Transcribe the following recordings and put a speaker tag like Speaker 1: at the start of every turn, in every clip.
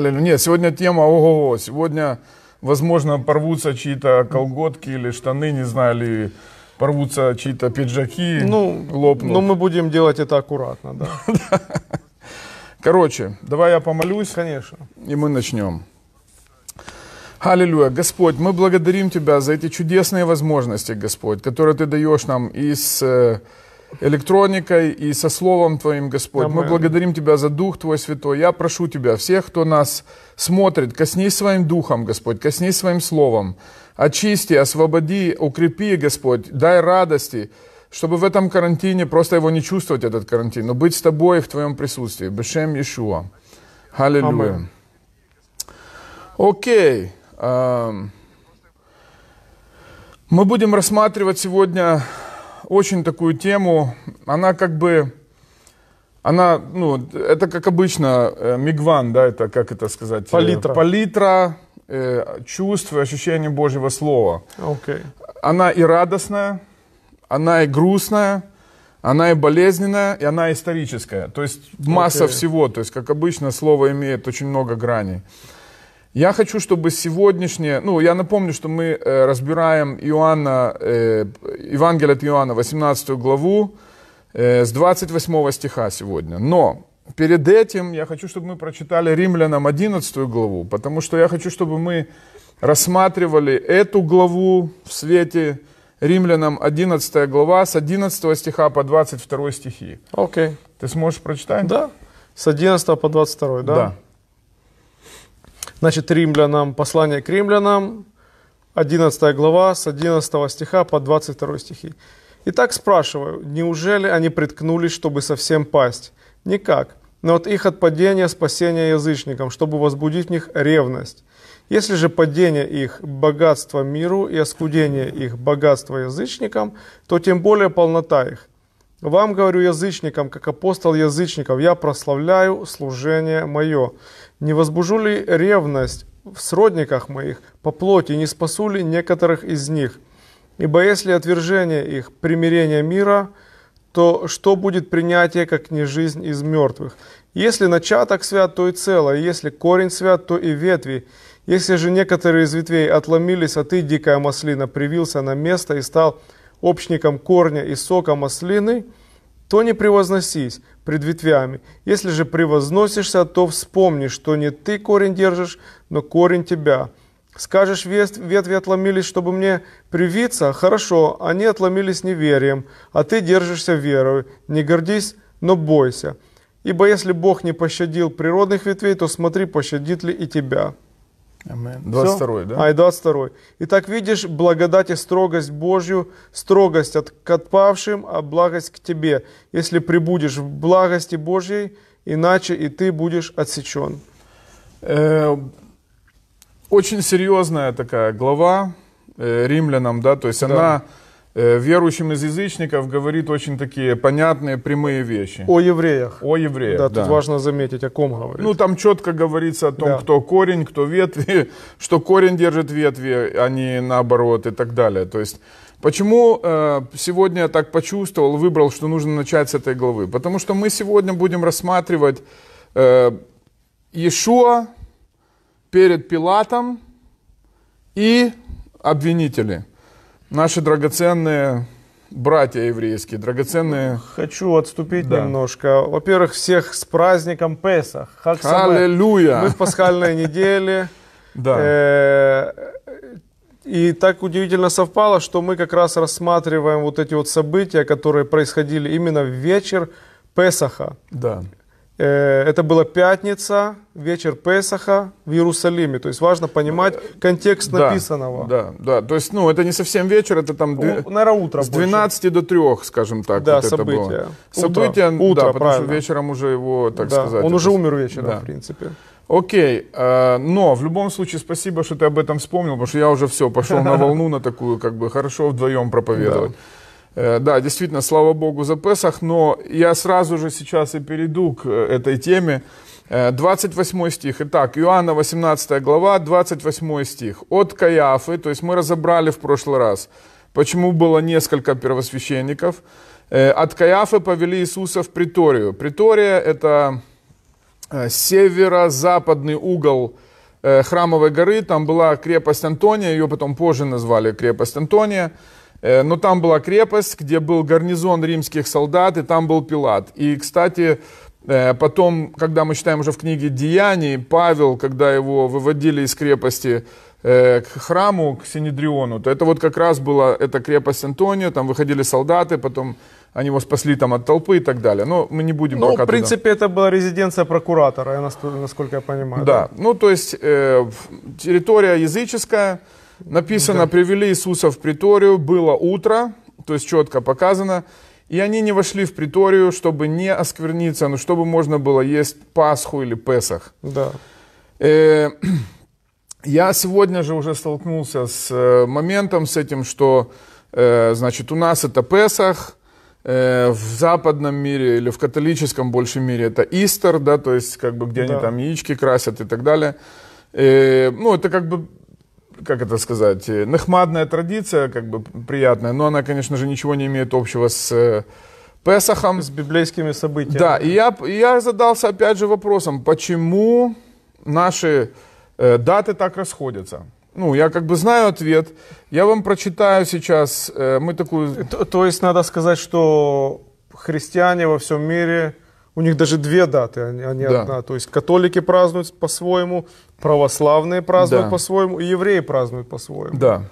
Speaker 1: Нет, сегодня тема ого-го. Сегодня, возможно, порвутся чьи-то колготки или штаны, не знаю, или порвутся чьи-то пиджаки,
Speaker 2: ну, лопнут. Но ну, мы будем делать это аккуратно, да.
Speaker 1: Короче, давай я помолюсь. Конечно. И мы начнем.
Speaker 2: Аллилуйя. Господь,
Speaker 1: мы благодарим Тебя за эти чудесные возможности, Господь, которые Ты даешь нам из э, электроникой и со Словом Твоим, Господь. Мы благодарим Тебя за Дух Твой Святой. Я прошу Тебя, всех, кто нас смотрит, коснись своим Духом, Господь, коснись своим Словом. Очисти, освободи, укрепи, Господь, дай радости, чтобы в этом карантине просто его не чувствовать, этот карантин, но быть с Тобой в Твоем присутствии. Бешем Иешуа. Аллилуйя. Окей. Эм, мы будем рассматривать сегодня очень такую тему. Она как бы, она, ну, это как обычно э, мигван, да, это как это сказать? Э, палитра. Э, палитра э, чувств и ощущений Божьего Слова. Okay. Она и радостная, она и грустная, она и болезненная, и она историческая. То есть масса okay. всего. То есть, как обычно, слово имеет очень много граней. Я хочу, чтобы сегодняшнее... Ну, я напомню, что мы э, разбираем Иоанна, э, Евангелие от Иоанна, 18 главу, э, с 28 стиха сегодня. Но перед этим я хочу, чтобы мы прочитали Римлянам 11 главу, потому что я хочу, чтобы мы рассматривали эту главу в свете Римлянам 11 глава с 11 стиха по 22 стихи.
Speaker 2: Окей. Okay. Ты сможешь прочитать? Да. С 11 по 22, да? Да. Значит, римлянам, послание к римлянам, 11 глава, с 11 стиха по 22 стихи. Итак, спрашиваю, неужели они приткнулись, чтобы совсем пасть? Никак. Но от их от спасение язычникам, чтобы возбудить в них ревность. Если же падение их – богатство миру и оскудение их – богатство язычникам, то тем более полнота их – вам говорю язычникам, как апостол язычников, я прославляю служение мое. Не возбужу ли ревность в сродниках моих по плоти, не спасу ли некоторых из них? Ибо если отвержение их примирение мира, то что будет принятие, как не жизнь из мертвых? Если начаток свят, то и цело, если корень свят, то и ветви. Если же некоторые из ветвей отломились, а ты, дикая маслина, привился на место и стал общником корня и сока маслины, то не превозносись пред ветвями. Если же превозносишься, то вспомни, что не ты корень держишь, но корень тебя. Скажешь, ветви отломились, чтобы мне привиться? Хорошо, они отломились неверием, а ты держишься верою. Не гордись, но бойся. Ибо если Бог не пощадил природных ветвей, то смотри, пощадит ли и тебя».
Speaker 1: Amen. 22, Все? да? Ай, и
Speaker 2: 22. Итак, видишь, благодать и строгость Божью, строгость от, к отпавшим, а благость к тебе. Если прибудешь в благости Божьей, иначе и ты будешь отсечен. Э, очень серьезная такая глава
Speaker 1: э, римлянам, да, то есть да. она Э, верующим из язычников говорит очень такие понятные, прямые вещи. О евреях. О евреях, да. Тут важно
Speaker 2: заметить, о ком говорит.
Speaker 1: Ну, там четко говорится о том, да. кто корень, кто ветви, что корень держит ветви, а не наоборот и так далее. То есть, почему э, сегодня я так почувствовал, выбрал, что нужно начать с этой главы? Потому что мы сегодня будем рассматривать э, Иешуа перед Пилатом и обвинители – наши драгоценные братья еврейские,
Speaker 2: драгоценные. Хочу отступить да. немножко. Во-первых, всех с праздником Песах. Аллилуйя! Мы в пасхальной неделе. Да. Э, и так удивительно совпало, что мы как раз рассматриваем вот эти вот события, которые происходили именно в вечер Песаха. Да. Э, это была пятница, вечер Песаха в Иерусалиме. То есть важно понимать контекст написанного. Да, да. То есть, ну, это не совсем вечер, это там... Дв... Наверное, утро С
Speaker 1: 12 больше. до 3, скажем так. Да, вот события. Это было. События, утро, да, утро, потому правильно. что вечером уже его, так да, сказать... он уже это... умер вечером, да. в принципе. Окей, э, но в любом случае спасибо, что ты об этом вспомнил, потому что я уже все, пошел на волну на такую, как бы хорошо вдвоем проповедовать. Э, да, действительно, слава Богу за Песах, но я сразу же сейчас и перейду к э, этой теме. 28 э, стих. Итак, Иоанна 18 глава, 28 стих. От Каяфы, то есть мы разобрали в прошлый раз, почему было несколько первосвященников. От Каяфы повели Иисуса в Приторию. Притория – это северо-западный угол храмовой горы. Там была крепость Антония, ее потом позже назвали крепость Антония – Э, Но ну, там была крепость, где был гарнизон римских солдат, и там был Пилат. И, кстати, э, потом, когда мы читаем уже в книге «Деяний», Павел, когда его выводили из крепости э, к храму, к Синедриону, то это вот как раз была эта крепость Антония, там выходили солдаты, потом они его спасли там от толпы и так далее. Но мы не будем ну, пока в принципе,
Speaker 2: туда. это была резиденция прокуратора, насколько я понимаю. Да, да?
Speaker 1: ну то есть территория языческая, Написано, да. привели Иисуса в приторию, было утро, то есть четко показано, и они не вошли в приторию, чтобы не оскверниться, но чтобы можно было есть Пасху или Песах. Да. Э, я сегодня же уже столкнулся с э, моментом, с этим, что, э, значит, у нас это Песах, э, в западном мире или в католическом большем мире это Истер, да, то есть как бы где да. они там яички красят и так далее. Э, ну, это как бы как это сказать, э, нахмадная традиция, как бы приятная, но она, конечно же, ничего не имеет общего с э, Песахом. С библейскими событиями. Да, и я, я задался опять же вопросом, почему наши э, даты так расходятся. Ну, я как бы знаю ответ.
Speaker 2: Я вам прочитаю сейчас. Э, мы такую... То, то есть надо сказать, что христиане во всем мире у них даже две даты, а не да. одна. То есть католики празднуют по-своему, православные празднуют да. по-своему, и евреи празднуют по-своему. Да.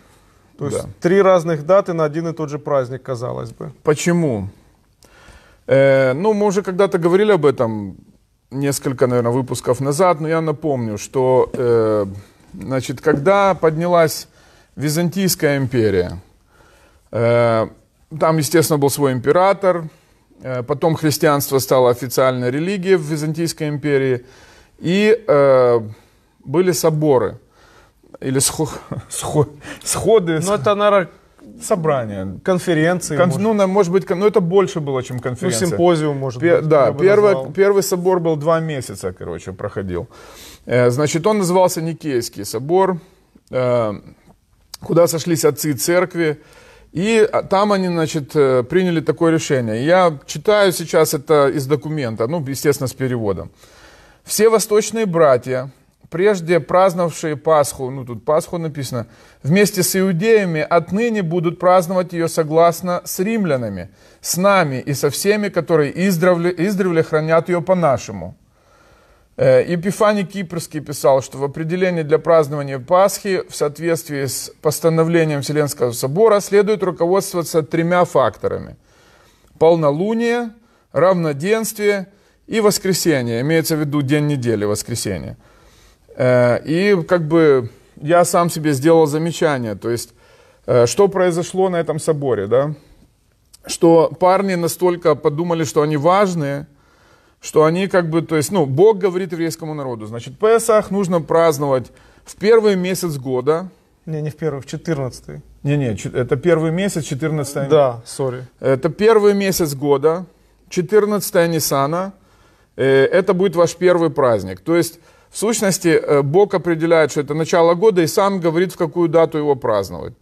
Speaker 2: То есть да. три разных даты на один и тот же праздник, казалось бы.
Speaker 1: Почему? Э, ну, мы уже когда-то говорили об этом несколько, наверное, выпусков назад, но я напомню, что, э, значит, когда поднялась Византийская империя, э, там, естественно, был свой император, Э, потом христианство стало официальной религией в Византийской империи. И э, были соборы. Или схо, схо, сходы. Но ну, это, наверное, собрания. Конференции. Кон, может. Ну, может быть, ну, это больше было, чем ну, конференция. Ну, симпозиум, может Пе- быть. Да, первый, первый собор был два месяца, короче, проходил. Э, значит, он назывался Никейский собор, э, куда сошлись отцы церкви. И а, там они, значит, э, приняли такое решение. Я читаю сейчас это из документа, ну, естественно, с переводом. Все восточные братья, прежде праздновавшие Пасху, ну тут Пасху написано, вместе с иудеями отныне будут праздновать ее согласно с римлянами, с нами и со всеми, которые издревле, издревле хранят ее по-нашему. Э, Епифаний Кипрский писал, что в определении для празднования Пасхи в соответствии с постановлением Вселенского собора следует руководствоваться тремя факторами. Полнолуние, равноденствие и воскресенье. Имеется в виду день недели, воскресенье. Э, и как бы я сам себе сделал замечание, то есть э, что произошло на этом соборе, да? Что парни настолько подумали, что они важные – что они как бы, то есть, ну, Бог говорит еврейскому народу, значит, Песах нужно праздновать в первый месяц года. Не, не в первый, в четырнадцатый. Не-не, это первый месяц, четырнадцатый. Да, сори. Это первый месяц года, четырнадцатая Нисана. Э, это будет ваш первый праздник. То есть, в сущности, э, Бог определяет, что это начало года, и сам говорит, в какую дату его праздновать.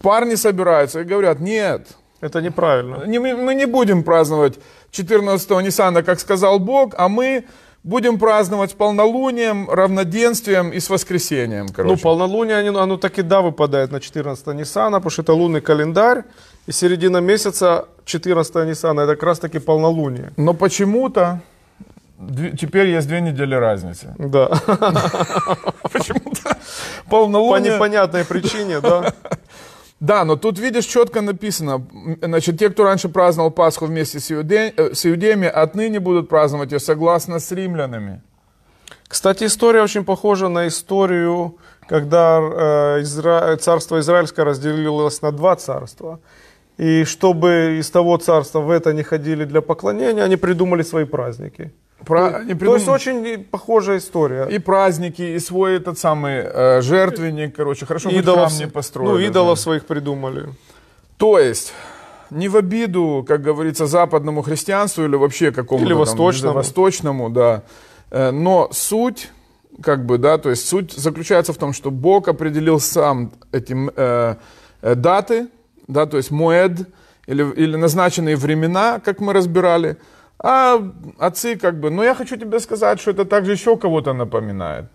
Speaker 1: Парни собираются и говорят, нет, это неправильно. Не, мы не будем праздновать 14-го Ниссана, как сказал Бог, а мы будем праздновать
Speaker 2: с полнолунием, равноденствием и с воскресением. Короче. Ну, полнолуние, оно, оно так и да выпадает на 14 Ниссана, потому что это лунный календарь, и середина месяца 14 Ниссана, это как раз таки полнолуние.
Speaker 1: Но почему-то теперь есть две недели разницы. Да. Почему-то полнолуние... По непонятной причине, да. Да, но тут, видишь, четко написано, значит, те, кто раньше праздновал Пасху вместе с, иуде, э, с иудеями, отныне будут праздновать ее согласно с римлянами.
Speaker 2: Кстати, история очень похожа на историю, когда э, Изра... царство израильское разделилось на два царства. И чтобы из того царства в это не ходили для поклонения, они придумали свои праздники. Про... То, придум... то есть очень
Speaker 1: похожая история. И праздники, и свой этот самый э, жертвенник, короче, хорошо идолов, храм не ну, построили. Ну, идолов да. своих придумали. То есть, не в обиду, как говорится, западному христианству или вообще какому-то или там, восточному. да. Э, но суть, как бы, да, то есть суть заключается в том, что Бог определил сам эти э, э, даты, да, то есть муэд или, или назначенные времена, как мы разбирали, а отцы как бы, но я хочу тебе сказать, что это также еще кого-то напоминает.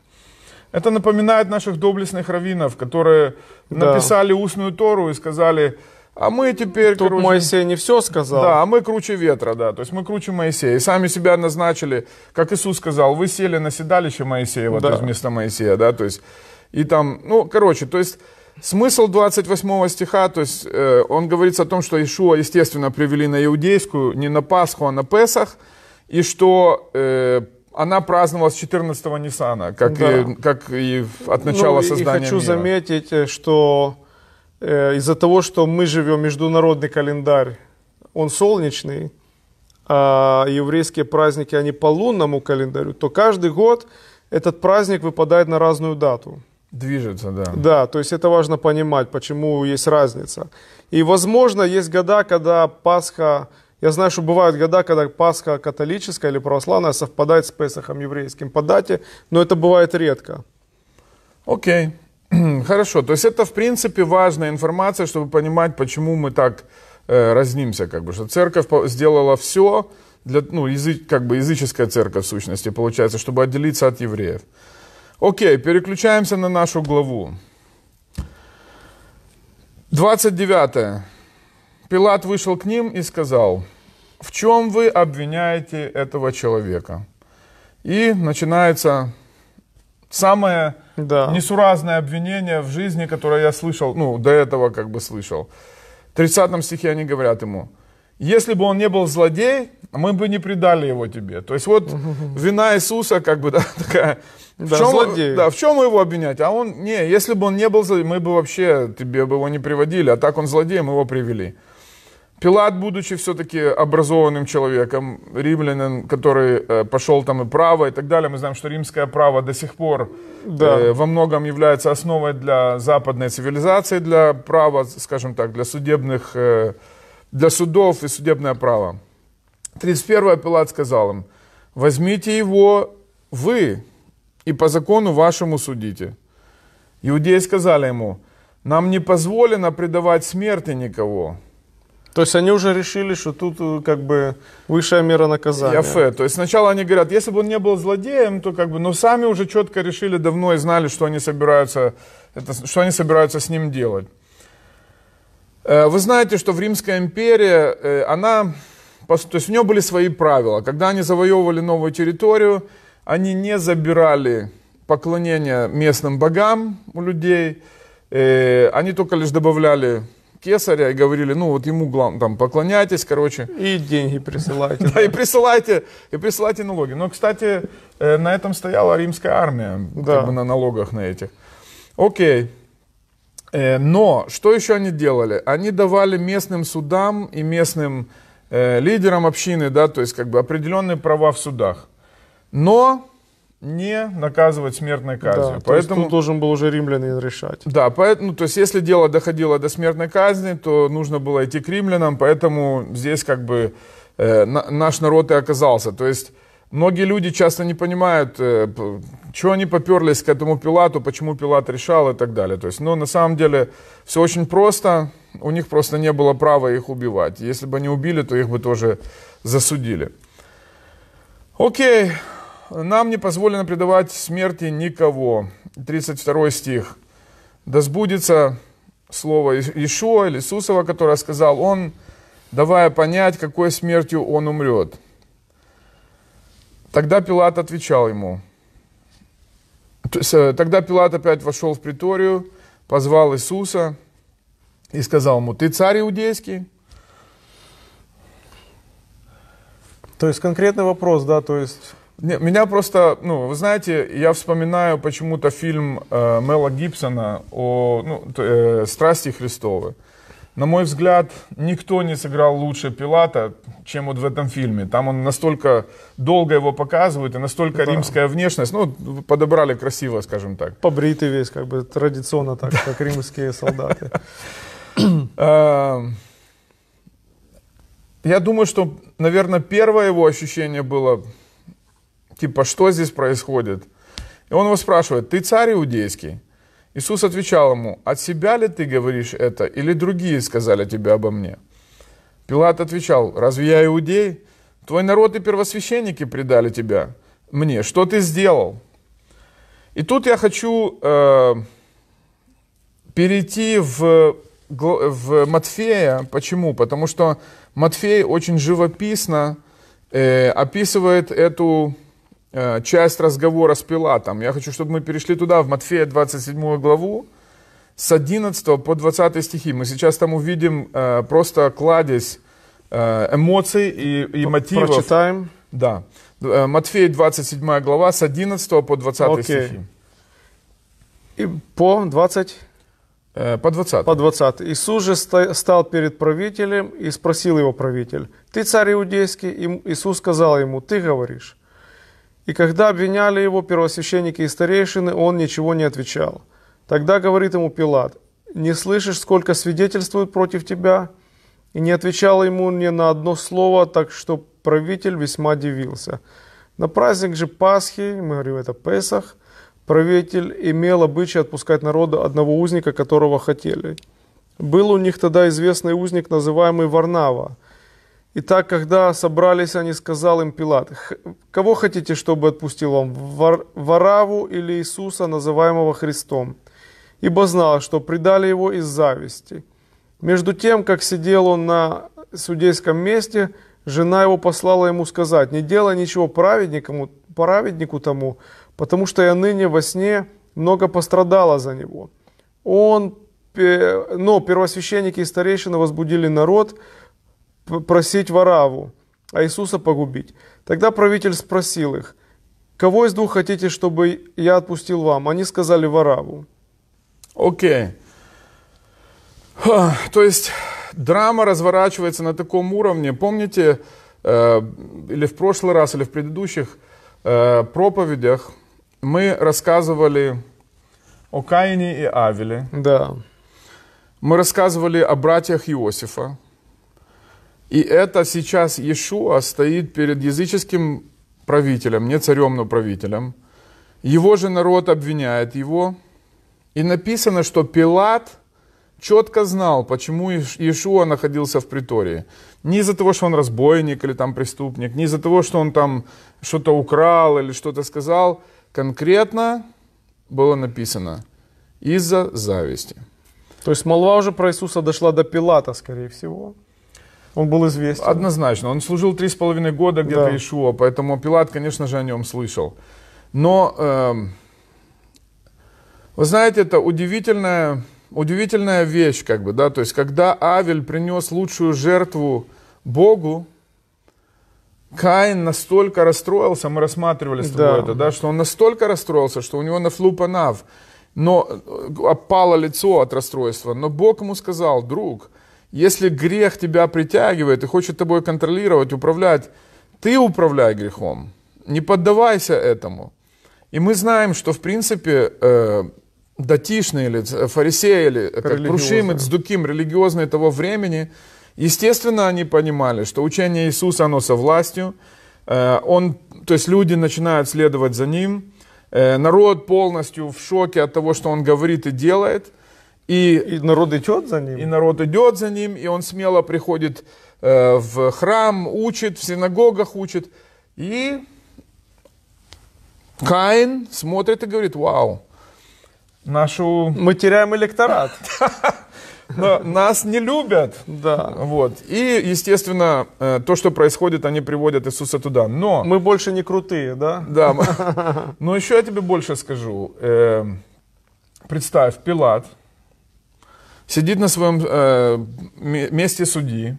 Speaker 1: Это напоминает наших доблестных раввинов, которые да. написали устную Тору и сказали, а мы теперь... Тут короче, Моисей не все сказал. Да, а мы круче ветра, да. То есть мы круче Моисея. И сами себя назначили, как Иисус сказал, вы сели на седалище Моисеева, да. то есть вместо Моисея, да. То есть, и там, ну, короче, то есть Смысл 28 стиха, то есть э, он говорит о том, что Ишуа, естественно, привели на иудейскую, не на Пасху, а на Песах, и что э, она праздновалась 14 Нисана, как, да. и, как и от ну, начала ну, создания и хочу мира.
Speaker 2: заметить, э, что э, из-за того, что мы живем международный календарь, он солнечный, а еврейские праздники, они по лунному календарю, то каждый год этот праздник выпадает на разную дату.
Speaker 1: Движется, да.
Speaker 2: Да, то есть это важно понимать, почему есть разница. И, возможно, есть года, когда Пасха... Я знаю, что бывают года, когда Пасха католическая или православная совпадает с Песохом еврейским по дате, но это бывает редко. Окей, okay. хорошо. То есть это, в
Speaker 1: принципе, важная информация, чтобы понимать, почему мы так э, разнимся, как бы, что церковь сделала все, для, ну, язык, как бы языческая церковь, в сущности, получается, чтобы отделиться от евреев. Окей, переключаемся на нашу главу. 29. Пилат вышел к ним и сказал, в чем вы обвиняете этого человека? И начинается самое да. несуразное обвинение в жизни, которое я слышал, ну, до этого как бы слышал. В 30 стихе они говорят ему – если бы он не был злодей, мы бы не предали его тебе. То есть вот вина Иисуса как бы да, такая. Да, чем, злодей. да, в чем его обвинять? А он, не, если бы он не был злодеем, мы бы вообще тебе бы его не приводили, а так он злодей, мы его привели. Пилат, будучи все-таки образованным человеком, римлянин, который э, пошел там и право и так далее, мы знаем, что римское право до сих пор да. э, во многом является основой для западной цивилизации, для права, скажем так, для судебных э, для судов и судебное право. 31 Пилат сказал им, возьмите его вы и по закону вашему судите. Иудеи сказали ему, нам не позволено предавать смерти никого. То есть они уже решили, что тут
Speaker 2: э, как бы высшая мера наказания. Яфе. То
Speaker 1: есть сначала они говорят, если бы он не был злодеем, то как бы, но сами уже четко решили давно и знали, что они собираются, это, что они собираются с ним делать. Э, вы знаете, что в Римской империи э, она, то есть у нее были свои правила. Когда они завоевывали новую территорию, они не забирали поклонение местным богам у людей, э, они только лишь добавляли кесаря и говорили, ну вот ему главное, там, поклоняйтесь, короче. И деньги присылайте. Да, и присылайте, и присылайте налоги. Но, кстати, на этом стояла римская армия, как бы на налогах на этих. Окей. Э, но что еще они делали? Они давали местным судам и местным э, лидерам общины, да, то есть как бы определенные права в судах, но не наказывать смертной казнью. Да, поэтому тут должен был уже римлянин решать. Да, поэтому, ну, то есть если дело доходило до смертной казни, то нужно было идти к римлянам, поэтому здесь как бы э, на, наш народ и оказался. То есть Многие люди часто не понимают, э, чего они поперлись к этому Пилату, почему Пилат решал и так далее. То есть, ну, на самом деле, все очень просто. У них просто не было права их убивать. Если бы они убили, то их бы тоже засудили. Окей. Нам не позволено предавать смерти никого. 32 стих. Да сбудется слово Ишуа или Иисусова, которое сказал он, давая понять, какой смертью он умрет. Тогда Пилат отвечал ему. Э, тогда Пилат опять вошел в приторию, позвал Иисуса и сказал ему, ты царь иудейский? То есть конкретный вопрос, да, то есть... Меня просто, ну, вы знаете, я вспоминаю почему-то фильм э, Мела Гибсона о ну, э, «Страсти Христовой на мой взгляд, никто не сыграл лучше Пилата, чем вот в этом фильме. Там он настолько долго его показывают, и настолько да. римская внешность. Ну, подобрали красиво, скажем так.
Speaker 2: Побритый весь, как бы традиционно так, да. как римские солдаты. Эм, я думаю,
Speaker 1: что, наверное, первое его ощущение было, типа, что здесь происходит? И он его спрашивает, ты царь иудейский? Иисус отвечал ему, «От себя ли ты говоришь это, или другие сказали тебе обо мне?» Пилат отвечал, «Разве я иудей? Твой народ и первосвященники предали тебя мне. Что ты сделал?» И тут я хочу э, перейти в, в Матфея. Почему? Потому что Матфей очень живописно э, описывает эту Э, часть разговора с Пилатом. Я хочу, чтобы мы перешли туда, в Матфея 27 главу, с 11 по 20 стихи. Мы сейчас там увидим э, просто кладезь э, эмоций и, и мотивов. Прочитаем. Да. Матфея 27 глава с 11
Speaker 2: по 20 okay. стихи. И по 20? по 20. По 20. Иисус же стал перед правителем и спросил его правитель, «Ты царь иудейский?» Иисус сказал ему, «Ты говоришь». И когда обвиняли его первосвященники и старейшины, он ничего не отвечал. Тогда говорит ему Пилат, «Не слышишь, сколько свидетельствуют против тебя?» И не отвечал ему ни на одно слово, так что правитель весьма дивился. На праздник же Пасхи, мы говорим, это Песах, правитель имел обычай отпускать народу одного узника, которого хотели. Был у них тогда известный узник, называемый Варнава – Итак, когда собрались они, сказал им Пилат, «Кого хотите, чтобы отпустил вам, Вар, Вараву или Иисуса, называемого Христом?» Ибо знал, что предали его из зависти. Между тем, как сидел он на судейском месте, жена его послала ему сказать, «Не делай ничего праведнику, праведнику тому, потому что я ныне во сне много пострадала за него». Он, но первосвященники и старейшины возбудили народ, просить Вараву, а Иисуса погубить. Тогда правитель спросил их, кого из двух хотите, чтобы я отпустил вам? Они сказали Вараву. Окей.
Speaker 1: Okay. То есть драма разворачивается на таком уровне. Помните, э, или в прошлый раз, или в предыдущих э, проповедях мы рассказывали о Каине и Авеле. Да. Мы рассказывали о братьях Иосифа. И это сейчас Иешуа стоит перед языческим правителем, не царем, но правителем. Его же народ обвиняет его. И написано, что Пилат четко знал, почему Иешуа находился в притории. Не из-за того, что он разбойник или там преступник, не из-за того, что он там что-то украл или что-то сказал. Конкретно было написано из-за зависти. То есть молва уже про Иисуса дошла до Пилата, скорее всего. Он был известен. Однозначно. Он служил три с половиной года где-то да. Ишуа, поэтому Пилат, конечно же, о нем слышал. Но, э, вы знаете, это удивительная, удивительная вещь, как бы, да, то есть, когда Авель принес лучшую жертву Богу, Каин настолько расстроился, мы рассматривали с тобой да. это, да, что он настолько расстроился, что у него на флупанав, но э, опало лицо от расстройства. Но Бог ему сказал, друг, если грех тебя притягивает и хочет тобой контролировать, управлять, ты управляй грехом. Не поддавайся этому. И мы знаем, что в принципе э, датишные или фарисеи, или э, крушимы, дздуким, религиозные того времени, естественно, они понимали, что учение Иисуса, оно со властью. Э, он, то есть люди начинают следовать за ним. Э, народ полностью в шоке от того, что он говорит и делает. И, и народ идет за ним. И народ идет за ним, и он смело приходит э, в храм, учит, в синагогах учит. И Каин смотрит и говорит, вау. Нашу... Мы теряем электорат. Но нас не любят. Да. Вот. И, естественно, э, то, что происходит, они приводят Иисуса туда. Но... Мы
Speaker 2: больше не крутые, да? Да. Но
Speaker 1: еще я тебе больше скажу. Эм, представь, Пилат, сидит на своем э, месте судьи,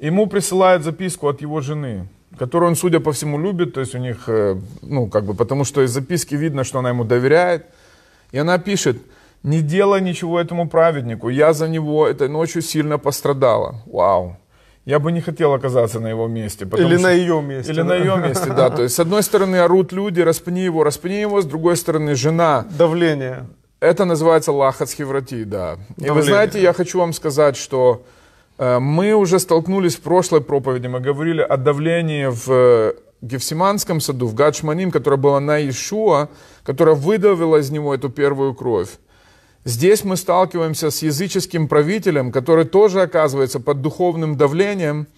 Speaker 1: ему присылают записку от его жены, которую он, судя по всему, любит, то есть у них, э, ну, как бы, потому что из записки видно, что она ему доверяет, и она пишет, не делай ничего этому праведнику, я за него этой ночью сильно пострадала. Вау, я бы не хотел оказаться на его месте. Или что... на ее месте. Или да. на ее месте, да. То есть, с одной стороны, орут люди, распни его, распни его, с другой стороны, жена. Давление. Это называется лахац хеврати, да. Давление. И вы знаете, я хочу вам сказать, что э, мы уже столкнулись в прошлой проповеди, мы говорили о давлении в э, Гефсиманском саду, в Гадшманим, которая была на Иешуа, которая выдавила из него эту первую кровь. Здесь мы сталкиваемся с языческим правителем, который тоже оказывается под духовным давлением,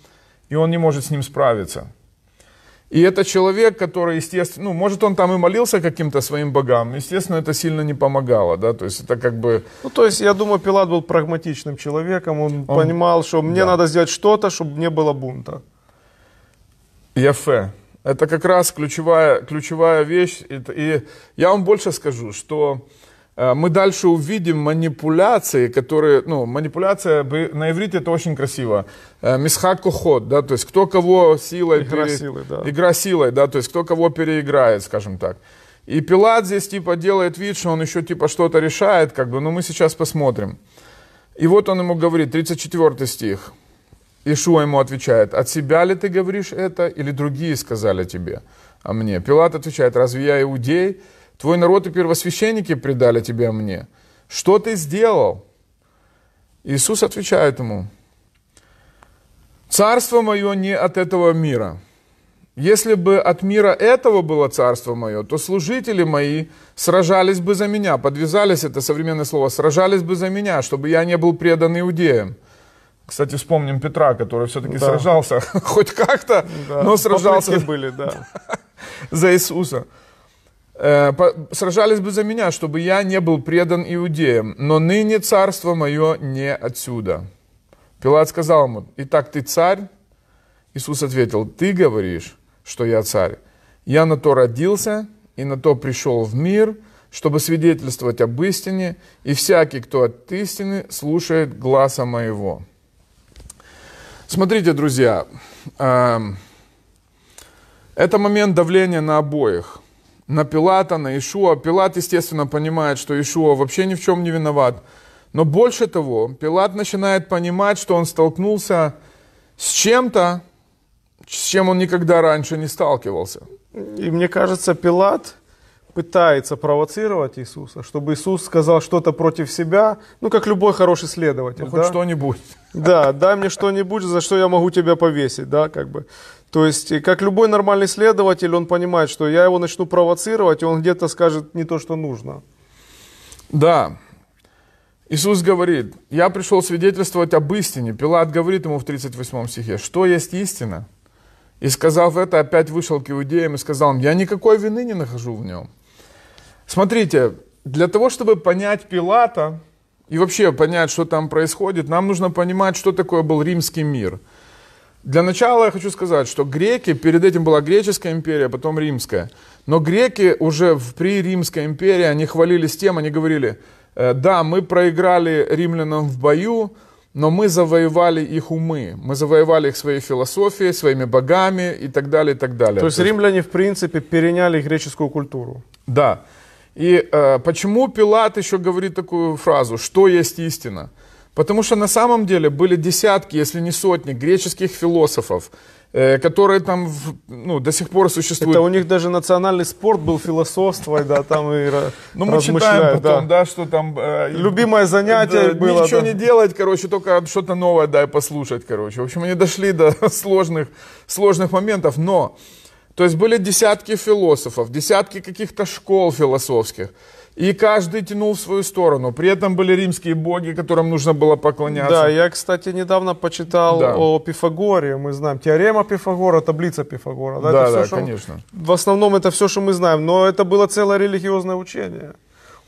Speaker 1: и он не может с ним справиться. И это человек, который, естественно, ну, может, он там и молился каким-то своим богам, естественно, это сильно не помогало, да, то есть это как бы... Ну, то есть, я думаю, Пилат
Speaker 2: был прагматичным человеком, он, он... понимал, что мне да. надо сделать что-то, чтобы не было бунта.
Speaker 1: Ефе. Это как раз ключевая, ключевая вещь, и я вам больше скажу, что Э, мы дальше увидим манипуляции, которые, ну, манипуляция на иврите это очень красиво. Э, Мисхак кухот, да, то есть кто кого силой... Игра пере... силой, да. Игра силой, да, то есть кто кого переиграет, скажем так. И Пилат здесь типа делает вид, что он еще типа что-то решает, как бы, но мы сейчас посмотрим. И вот он ему говорит, 34 стих. Ишуа ему отвечает, от себя ли ты говоришь это, или другие сказали тебе о мне? Пилат отвечает, разве я иудей? Твой народ и первосвященники предали тебя мне. Что ты сделал? Иисус отвечает ему, «Царство мое не от этого мира. Если бы от мира этого было царство мое, то служители мои сражались бы за меня, подвязались, это современное слово, сражались бы за меня, чтобы я не был предан иудеям». Кстати, вспомним Петра, который все-таки да. сражался хоть
Speaker 2: как-то, да. но сражался Попытки были, да.
Speaker 1: за Иисуса. Э, сражались бы за меня, чтобы я не был предан иудеям, но ныне царство мое не отсюда». Пилат сказал ему, «Итак, ты царь?» Иисус ответил, «Ты говоришь, что я царь. Я на то родился и на то пришел в мир, чтобы свидетельствовать об истине, и всякий, кто от истины, слушает глаза моего». Смотрите, друзья, эм, это момент давления на обоих – на Пилата, на Ишуа. Пилат, естественно, понимает, что Ишуа вообще ни в чем не виноват. Но больше того, Пилат начинает понимать, что он столкнулся с чем-то,
Speaker 2: с чем он никогда раньше не сталкивался. И мне кажется, Пилат пытается провоцировать Иисуса, чтобы Иисус сказал что-то против себя, ну, как любой хороший следователь. Ну, хоть да? что-нибудь. Да, дай мне что-нибудь, за что я могу тебя повесить, да, как бы. То есть, как любой нормальный следователь, он понимает, что я его начну провоцировать, и он где-то скажет не то, что нужно. Да. Иисус говорит,
Speaker 1: я пришел свидетельствовать об истине. Пилат говорит ему в 38 стихе, что есть истина? И сказав это, опять вышел к иудеям и сказал им, я никакой вины не нахожу в нем. Смотрите, для того, чтобы понять Пилата и вообще понять, что там происходит, нам нужно понимать, что такое был римский мир – для начала я хочу сказать, что греки, перед этим была греческая империя, потом римская. Но греки уже в при Римской империи, они хвалились тем, они говорили, «Э, да, мы проиграли римлянам в бою, но мы завоевали их умы, мы завоевали их своей философией, своими богами и так далее, и так далее. То есть
Speaker 2: римляне, в принципе, переняли греческую культуру.
Speaker 1: Да. И э, почему Пилат еще говорит такую фразу, что есть истина? Потому что на самом деле были десятки, если не сотни, греческих философов,
Speaker 2: э, которые там ну, до сих пор существуют. Это у них даже национальный спорт был философствовать, да, там и Ну, мы читаем потом,
Speaker 1: да, что там... Э,
Speaker 2: Любимое занятие было. Ничего не
Speaker 1: делать, короче, только что-то новое дай послушать, короче. В общем, они дошли до сложных, сложных моментов, но... То есть были десятки философов, десятки каких-то школ философских и каждый тянул в свою сторону. При этом были римские боги, которым
Speaker 2: нужно было поклоняться. Да, я, кстати, недавно почитал да. о Пифагоре. Мы знаем теорема Пифагора, таблица Пифагора. Да, да, это да, все, да конечно. В основном это все, что мы знаем. Но это было целое религиозное учение.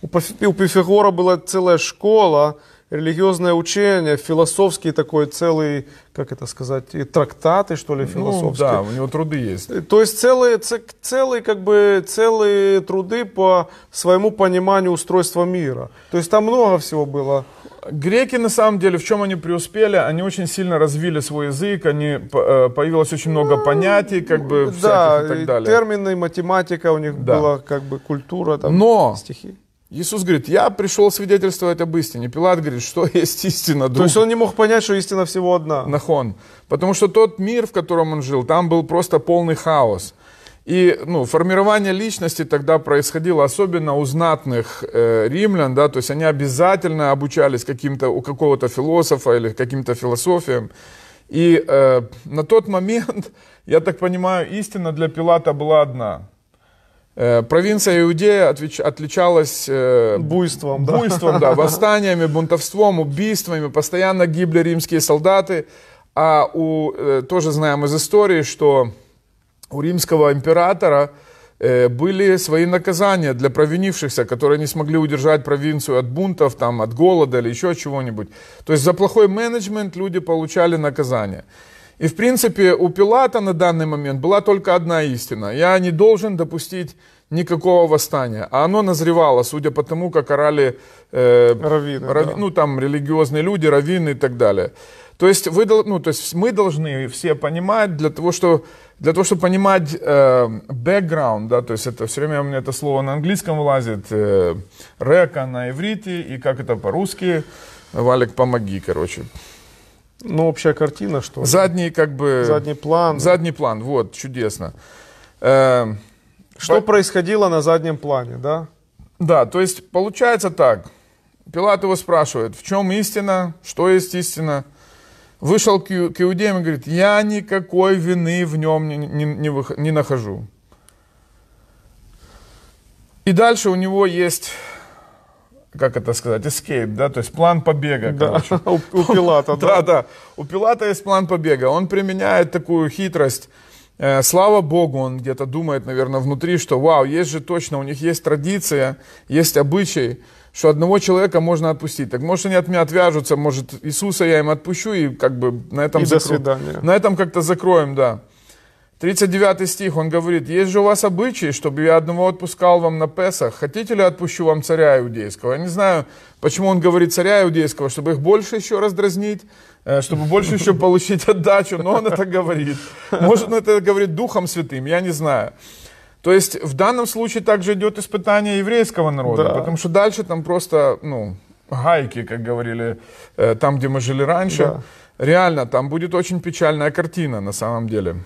Speaker 2: У Пифагора была целая школа, религиозное учение, философский такой целый, как это сказать, и трактаты, что ли, ну, философские. Ну, да, у него труды есть. Э, то есть целые, целые, как бы, целые труды по своему пониманию устройства мира. То есть там много всего было.
Speaker 1: Греки, на самом деле, в чем они преуспели? Они очень сильно развили свой язык, они, э, появилось очень много ну, понятий, как бы, да, всяких и так далее. Да,
Speaker 2: термины, математика у них да. была, как бы, культура, там, Но стихи. Иисус говорит, я пришел
Speaker 1: свидетельствовать об истине. Пилат говорит, что есть истина? Друг? То есть он не мог понять, что истина всего одна. Нахон. Потому что тот мир, в котором он жил, там был просто полный хаос. И ну, формирование личности тогда происходило, особенно у знатных э, римлян, да, то есть они обязательно обучались каким-то, у какого-то философа или каким-то философиям. И э, на тот момент, я так понимаю, истина для Пилата была одна – Э, провинция Иудея отличалась буйством, э, буйством да, восстаниями, бунтовством, убийствами. Постоянно гибли римские солдаты. А у, э, тоже знаем из истории, что у римского императора были свои наказания для провинившихся, которые не смогли удержать провинцию от бунтов, там, от голода или еще чего-нибудь. То есть за плохой менеджмент люди получали наказание. И, в принципе, у Пилата на данный момент была только одна истина. Я не должен допустить никакого восстания. А оно назревало, судя по тому, как орали э, раввины, рав, да. ну, там, религиозные люди, раввины и так далее. То есть, вы, ну, то есть мы должны все понимать, для того, что, для того, чтобы понимать бэкграунд, э, да, то есть это все время у меня это слово на английском вылазит, э, река на иврите и как это по-русски, Валик, помоги, короче.
Speaker 2: Ну, общая картина, что...
Speaker 1: Задний, как бы... Задний план. Задний план, вот, чудесно. Э, что по... происходило на заднем плане, да? Да, то есть получается так. Пилат его спрашивает, в чем истина, что есть истина. Вышел к, к иудеям и говорит, я никакой вины в нем не, не, не, не нахожу. И дальше у него есть как это сказать, escape, да, то есть план побега, да. короче. У, у Пилата, да. Да, да. У Пилата есть план побега. Он применяет такую хитрость. Э, слава Богу, он где-то думает, наверное, внутри, что вау, есть же точно, у них есть традиция, есть обычай, что одного человека можно отпустить. Так может они от меня отвяжутся, может Иисуса я им отпущу и как бы на этом... И закро... до свидания. На этом как-то закроем, да. 39 стих, он говорит, «Есть же у вас обычаи, чтобы я одного отпускал вам на Песах. Хотите ли отпущу вам царя иудейского?» Я не знаю, почему он говорит царя иудейского, чтобы их больше еще раздразнить, э, чтобы больше еще получить отдачу, но он это говорит. Может, он это говорит Духом Святым, я не знаю. То есть в данном случае также идет испытание еврейского народа, да. потому что дальше там просто, ну, гайки, как говорили, э, там, где мы жили раньше. Да. Реально, там будет очень печальная картина на самом деле.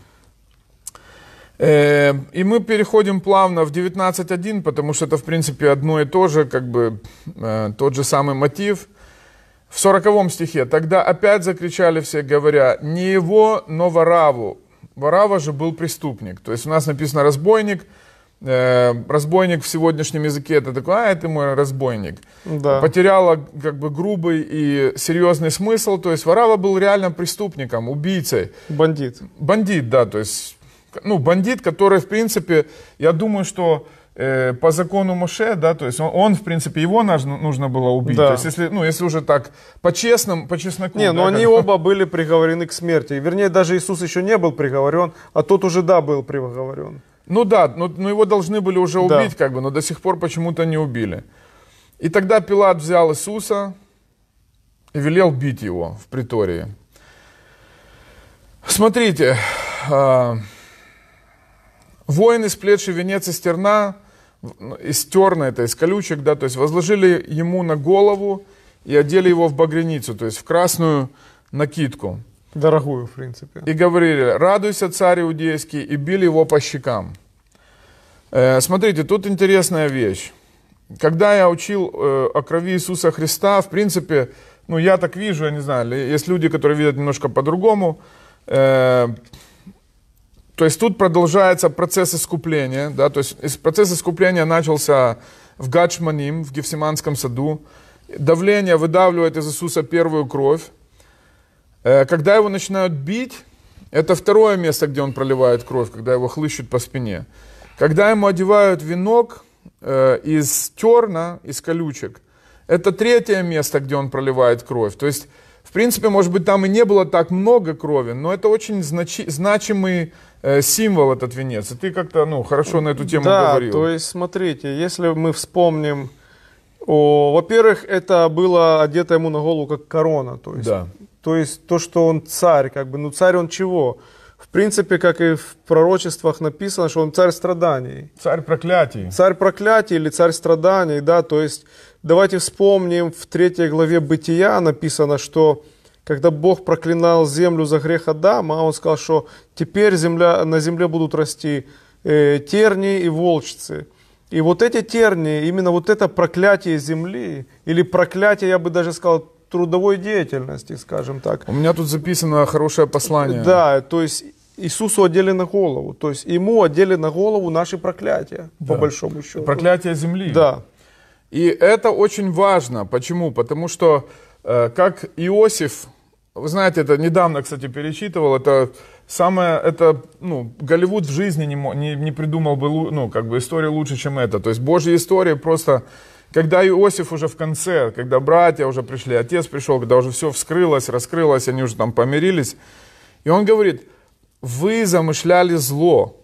Speaker 1: Э, и мы переходим плавно в 19.1, потому что это, в принципе, одно и то же, как бы э, тот же самый мотив. В 40 стихе «Тогда опять закричали все, говоря, не его, но Вараву». Варава же был преступник. То есть у нас написано «разбойник», э, разбойник в сегодняшнем языке это такой, а это мой разбойник. Да. Потеряла как бы грубый и серьезный смысл. То есть Варава был реально преступником, убийцей. Бандит. Бандит, да. То есть ну, бандит, который, в принципе, я думаю, что э, по
Speaker 2: закону Моше, да, то есть он, он в принципе, его нужно, нужно было убить. Да. То есть
Speaker 1: если, ну, если уже так по честному, по чесноку. Не, ну, да, но они оба
Speaker 2: были приговорены к смерти. Вернее, даже Иисус еще не был приговорен, а тот уже, да, был приговорен. Ну да, но, но его должны были уже убить, да. как бы, но до
Speaker 1: сих пор почему-то не убили. И тогда Пилат взял Иисуса и велел бить его в притории. Смотрите, а, Воины, сплетший венец из терна, из терна это, из колючек, да, то есть возложили ему на голову и одели его в багряницу, то есть в красную накидку.
Speaker 2: Дорогую, в принципе.
Speaker 1: И говорили, радуйся, царь иудейский, и били его по щекам. Э, смотрите, тут интересная вещь. Когда я учил э, о крови Иисуса Христа, в принципе, ну я так вижу, я не знаю, есть люди, которые видят немножко по-другому, э, то есть тут продолжается процесс искупления. Да? То есть процесс искупления начался в Гачманим, в Гефсиманском саду. Давление выдавливает из Иисуса первую кровь. Э, когда его начинают бить, это второе место, где он проливает кровь, когда его хлыщут по спине. Когда ему одевают венок э, из терна, из колючек, это третье место, где он проливает кровь. То есть в принципе, может быть, там и не было так много крови, но это очень значи- значимый э, символ этот венец. И
Speaker 2: ты как-то ну, хорошо на эту тему да, говорил. Да, то есть смотрите, если мы вспомним, во-первых, это было одето ему на голову как корона. То есть, да. то есть то, что он царь, как бы, ну царь он чего? В принципе, как и в пророчествах написано, что он царь страданий. Царь проклятий. Царь проклятий или царь страданий, да, то есть Давайте вспомним, в третьей главе Бытия написано, что когда Бог проклинал землю за грех Адама, он сказал, что теперь земля, на земле будут расти э, тернии и волчцы. И вот эти тернии, именно вот это проклятие земли, или проклятие, я бы даже сказал, трудовой деятельности, скажем так.
Speaker 1: У меня тут записано хорошее послание. Да,
Speaker 2: то есть Иисусу одели на голову, то есть Ему одели на голову наши проклятия, да. по большому счету. Проклятие
Speaker 1: земли. Да. И это очень важно. Почему? Потому что э, как Иосиф, вы знаете, это недавно, кстати, перечитывал, это самое, это, ну, Голливуд в жизни не, не, не придумал бы, ну, как бы историю лучше, чем это. То есть Божья история просто, когда Иосиф уже в конце, когда братья уже пришли, отец пришел, когда уже все вскрылось, раскрылось, они уже там помирились, и он говорит, вы замышляли зло,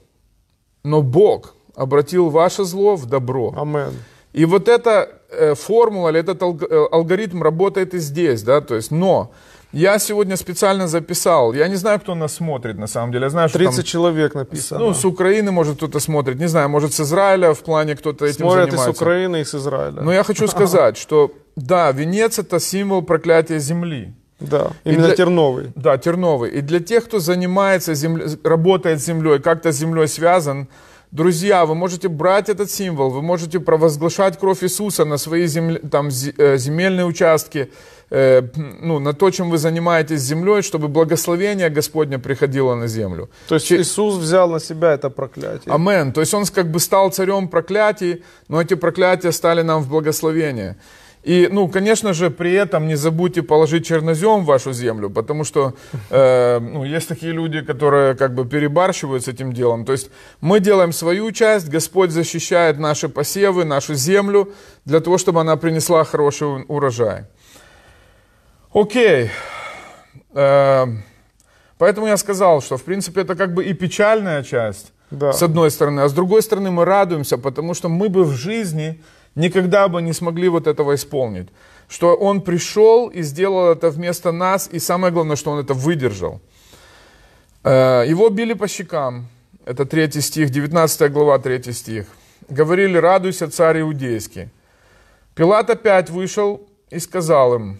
Speaker 1: но Бог обратил ваше зло в добро. Аминь. И вот эта э, формула или этот э, алгоритм работает и здесь, да, то есть, но я сегодня специально записал. Я не знаю, кто нас смотрит, на самом деле. Я знаю, 30 что там, человек написано. Ну, с Украины, может, кто-то смотрит. Не знаю, может, с Израиля в плане кто-то этим Смотрят занимается. Смотрят и с Украины, и с Израиля. Но я хочу сказать, что да, венец – это символ проклятия земли.
Speaker 2: Да, именно и для,
Speaker 1: терновый. Да, терновый. И для тех, кто занимается, земле, работает с землей, как-то с землей связан, Друзья, вы можете брать этот символ, вы можете провозглашать кровь Иисуса на свои земле, там, э, земельные участки, э, ну, на то, чем вы занимаетесь землей, чтобы благословение Господне приходило на землю. То есть Иисус взял на себя это проклятие. Амен. То есть Он как бы стал царем проклятий, но эти проклятия стали нам в благословение. И, ну, конечно же, при этом не забудьте положить чернозем в вашу землю, потому что э, ну, есть такие люди, которые как бы перебарщивают с этим делом. То есть мы делаем свою часть, Господь защищает наши посевы, нашу землю, для того, чтобы она принесла хороший урожай. Окей. Э, поэтому я сказал, что, в принципе, это как бы и печальная часть, да. с одной стороны. А с другой стороны, мы радуемся, потому что мы бы в жизни никогда бы не смогли вот этого исполнить. Что Он пришел и сделал это вместо нас, и самое главное, что Он это выдержал. Э, его били по щекам, это 3 стих, 19 глава, 3 стих. Говорили, радуйся, царь иудейский. Пилат опять вышел и сказал им,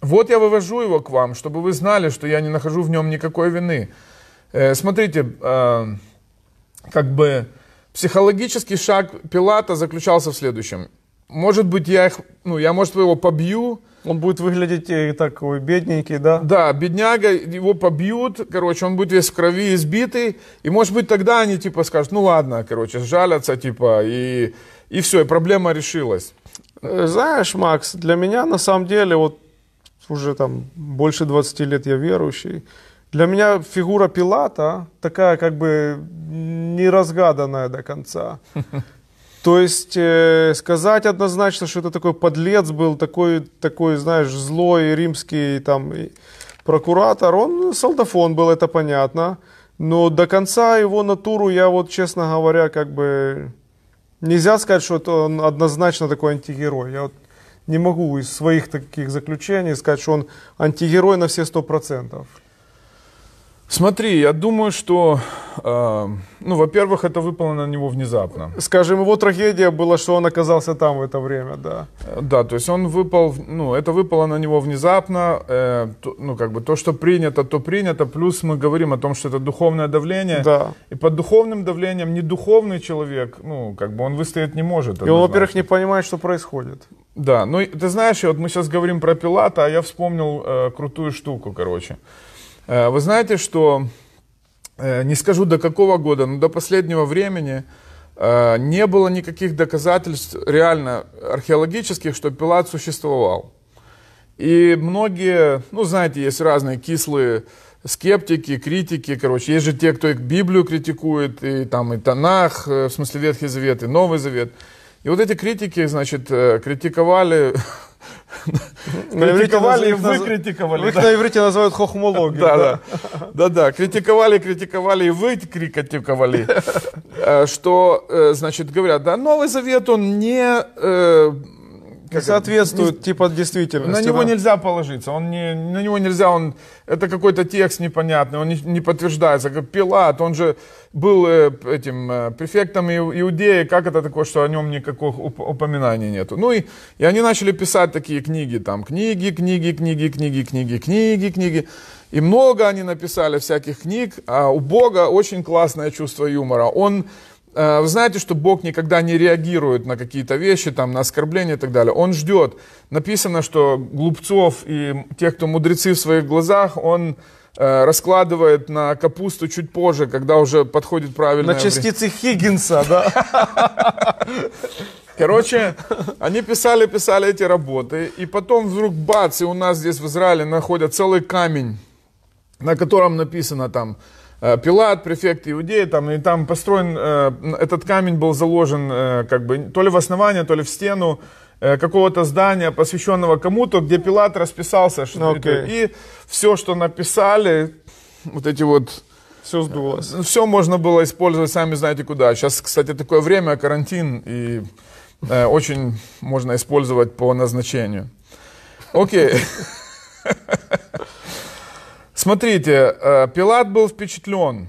Speaker 1: вот я вывожу его к вам, чтобы вы знали, что я не нахожу в нем никакой вины. Э, смотрите, э, как бы Психологический шаг Пилата заключался в следующем. Может быть, я их, ну, я, может, его побью. Он будет выглядеть и э, такой бедненький, да? Да, бедняга, его побьют, короче, он будет весь в крови, избитый. И, может быть, тогда они, типа, скажут, ну, ладно, короче, сжалятся, типа, и,
Speaker 2: и все, и проблема решилась. Э, знаешь, Макс, для меня, на самом деле, вот уже там больше 20 лет я верующий, для меня фигура Пилата такая как бы неразгаданная до конца. То есть э, сказать однозначно, что это такой подлец был, такой, такой знаешь, злой римский там прокуратор, он солдафон был, это понятно. Но до конца его натуру я вот, честно говоря, как бы... Нельзя сказать, что он однозначно такой антигерой. Я вот не могу из своих таких заключений сказать, что он антигерой на все сто процентов.
Speaker 1: Смотри, я думаю, что, э, ну, во-первых, это выпало на него внезапно. Скажем, его трагедия
Speaker 2: была, что он оказался там в это время, да.
Speaker 1: Э, да, то есть он выпал, ну, это выпало на него внезапно, э, то, ну, как бы то, что принято, то принято, плюс мы говорим о том, что это духовное давление. Да. И под духовным давлением не духовный человек, ну, как бы он выстоять не может. И он, во-первых,
Speaker 2: не понимает, что происходит.
Speaker 1: Да, ну, ты знаешь, вот мы сейчас говорим про Пилата, а я вспомнил э, крутую штуку, короче. Э, вы знаете, что, э, не скажу до какого года, но до последнего времени э, не было никаких доказательств реально археологических, что Пилат существовал. И многие, ну знаете, есть разные кислые скептики, критики, короче, есть же те, кто и Библию критикует, и там и Танах, в смысле Ветхий Завет, и Новый Завет. И вот эти критики, значит, критиковали Ну, критиковали и наз... выкритиковали. Их на иврите называют хохмологи. Да, да. Да, да. Критиковали, критиковали и выкритиковали. Э, что, э, значит, говорят, да, Новый Завет, он не э, не соответствует, не, типа, действительно На него да? нельзя положиться, он не, на него нельзя, он, это какой-то текст непонятный, он не, не подтверждается. Как Пилат, он же был э, этим э, префектом Иудеи, как это такое, что о нем никаких упоминания нету. Ну и, и они начали писать такие книги, там, книги, книги, книги, книги, книги, книги, книги. И много они написали всяких книг, а у Бога очень классное чувство юмора. Он Э, вы знаете, что Бог никогда не реагирует на какие-то вещи, там, на оскорбления и так далее. Он ждет. Написано, что глупцов и тех, кто мудрецы в своих глазах, он э, раскладывает на капусту чуть позже, когда уже подходит правильно. На частицы Хиггинса, да? Короче, они писали, писали эти работы, и потом вдруг бац, и у нас здесь в Израиле находят целый камень, на котором написано там Э, Пилат, префект Иудеи, там, и там построен, э, этот камень был заложен э, как бы то ли в основание, то ли в стену какого-то здания, посвященного кому-то, где Пилат расписался. Что okay. Ну, и все, что написали, вот эти вот... Все сдулось. Все можно было использовать, сами знаете куда. Сейчас, кстати, такое время, карантин, и э, очень можно использовать по назначению. Окей. Okay. Смотрите, э, Пилат был впечатлен